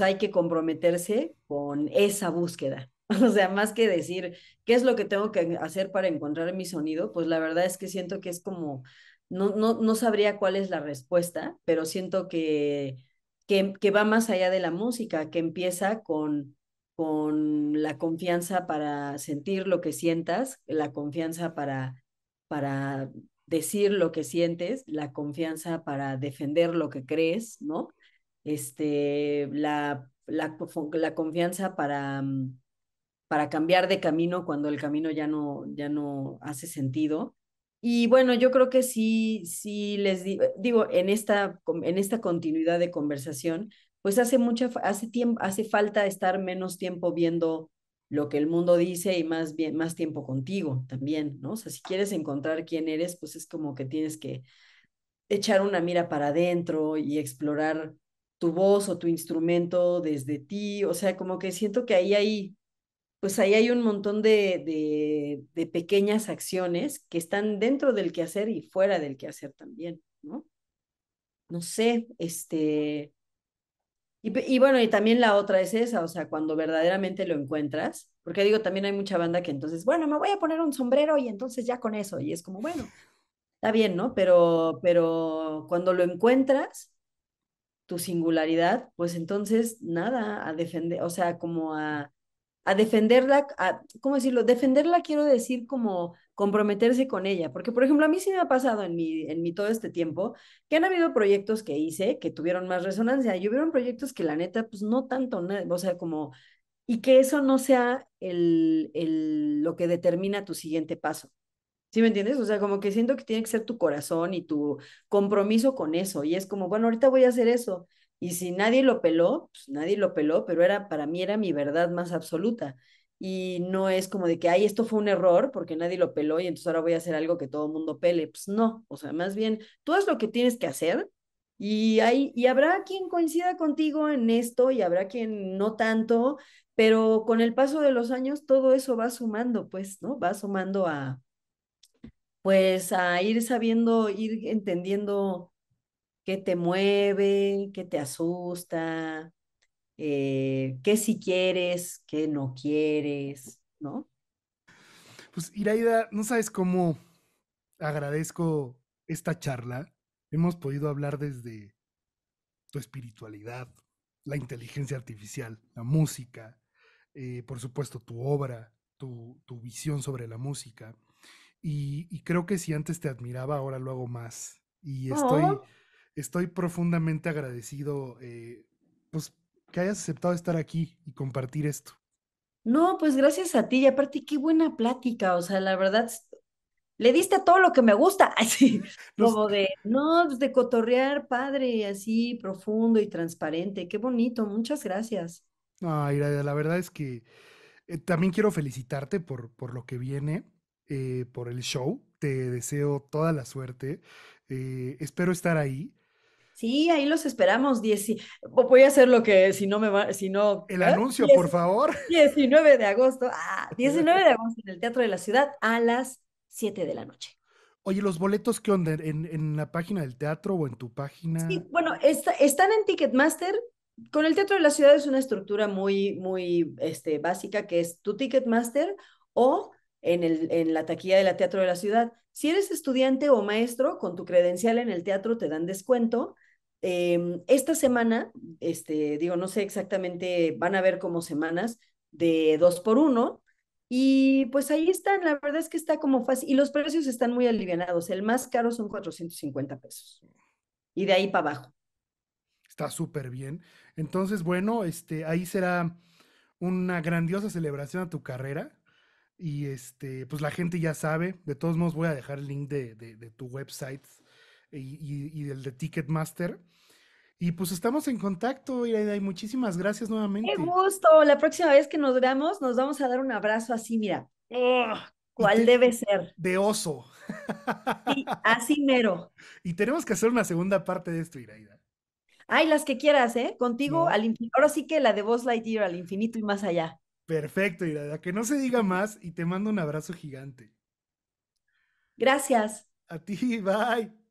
hay que comprometerse con esa búsqueda. O sea, más que decir, ¿qué es lo que tengo que hacer para encontrar mi sonido? Pues la verdad es que siento que es como, no, no, no sabría cuál es la respuesta, pero siento que, que, que va más allá de la música, que empieza con, con la confianza para sentir lo que sientas, la confianza para para decir lo que sientes, la confianza para defender lo que crees, ¿no? Este, la, la, confianza para, mm, para cambiar de camino cuando el camino ya no, ya no hace sentido. Y bueno, yo creo que sí, sí les digo, en esta, en esta continuidad de conversación, pues hace mucha, hace tiempo, hace falta estar menos tiempo viendo lo que el mundo dice y más bien más tiempo contigo también, ¿no? O sea, si quieres encontrar quién eres, pues es como que tienes que echar una mira para adentro y explorar tu voz o tu instrumento desde ti, o sea, como que siento que ahí hay, pues ahí hay un montón de, de pequeñas acciones que están dentro del quehacer y fuera del quehacer también, ¿no? No sé, este, y, bueno, y también la otra es esa, o sea, cuando verdaderamente lo encuentras, porque digo, también hay mucha banda que entonces, bueno, me voy a poner un sombrero y entonces ya con eso, y es como, bueno, está bien, ¿no? Pero, pero cuando lo encuentras, tu singularidad, pues entonces nada, a defender, o sea, como a, a defenderla, a, ¿cómo decirlo? Defenderla quiero decir como comprometerse con ella, porque por ejemplo a mí sí me ha pasado en mi, en todo este tiempo que han habido proyectos que hice que tuvieron más resonancia y hubieron proyectos que la neta pues no tanto, o sea, como, y que eso no sea el, el, lo que determina tu siguiente paso. ¿Sí me entiendes? O sea, como que siento que tiene que ser tu corazón y tu compromiso con eso. Y es como, bueno, ahorita voy a hacer eso. Y si nadie lo peló, pues nadie lo peló, pero era para mí era mi verdad más absoluta y no es como de que, ay, esto fue un error porque nadie lo peló y entonces ahora voy a hacer algo que todo el mundo pele. Pues no, o sea, más bien tú es lo que tienes que hacer y, hay, y habrá quien coincida contigo en esto y habrá quien no tanto, pero con el paso de los años todo eso va sumando, pues, ¿no? Va sumando a, pues, a ir sabiendo, ir entendiendo qué te mueve, qué te asusta, eh, qué si quieres, qué no quieres, ¿no? Pues Iraida, no sabes cómo agradezco esta charla. Hemos podido hablar desde tu espiritualidad, la inteligencia artificial, la música, eh, por supuesto tu obra, tu, visión sobre la música. Y, creo que si antes te admiraba, ahora lo hago más. Y estoy, oh. estoy profundamente agradecido eh, pues, que hayas aceptado estar aquí y compartir esto. No, pues gracias a ti y aparte qué buena plática, o sea, la verdad, le diste todo lo que me gusta, así como de, no, pues, de cotorrear padre, así profundo y transparente, qué bonito, muchas gracias. Ay, la verdad es que eh, también quiero felicitarte por, por lo que viene, eh, por el show, te deseo toda la suerte, eh, espero estar ahí. Sí, ahí los esperamos. Voy a hacer lo que si no me va, si no. El anuncio, por favor. 19 de agosto. Ah, 19 de agosto en el Teatro de la Ciudad a las 7 de la noche. Oye, ¿los boletos qué onda? ¿En, la página del teatro o en tu página? Sí, bueno, están en Ticketmaster. Con el Teatro de la Ciudad es una estructura muy, muy este, básica que es tu Ticketmaster o en, el, en la taquilla de la Teatro de la Ciudad. Si eres estudiante o maestro, con tu credencial en el teatro te dan descuento Em, esta semana, este, digo, no sé exactamente, van a ver como semanas de dos por uno. Y pues ahí están, la verdad es que está como fácil. Y los precios están muy aliviados, El más caro son 450 pesos. Y de ahí para abajo. Está súper bien. Entonces, bueno, este, ahí será una grandiosa celebración a tu carrera. Y este, pues la gente ya sabe. De todos modos, voy a dejar el link de, de, tu website y, del de Ticketmaster. Y pues estamos en contacto, Iraida, y muchísimas gracias nuevamente. Qué gusto. La próxima vez que nos veamos, nos vamos a dar un abrazo así, mira. ¡Oh! ¿Cuál debe ser? De oso. Sí, así mero. Y tenemos que hacer una segunda parte de esto, Iraida. Ay, las que quieras, ¿eh? Contigo al infinito. Ahora sí que la de Voz Lightyear al infinito y más allá. Perfecto, Iraida. Que no se diga más y te mando un abrazo gigante. Gracias. A ti, bye.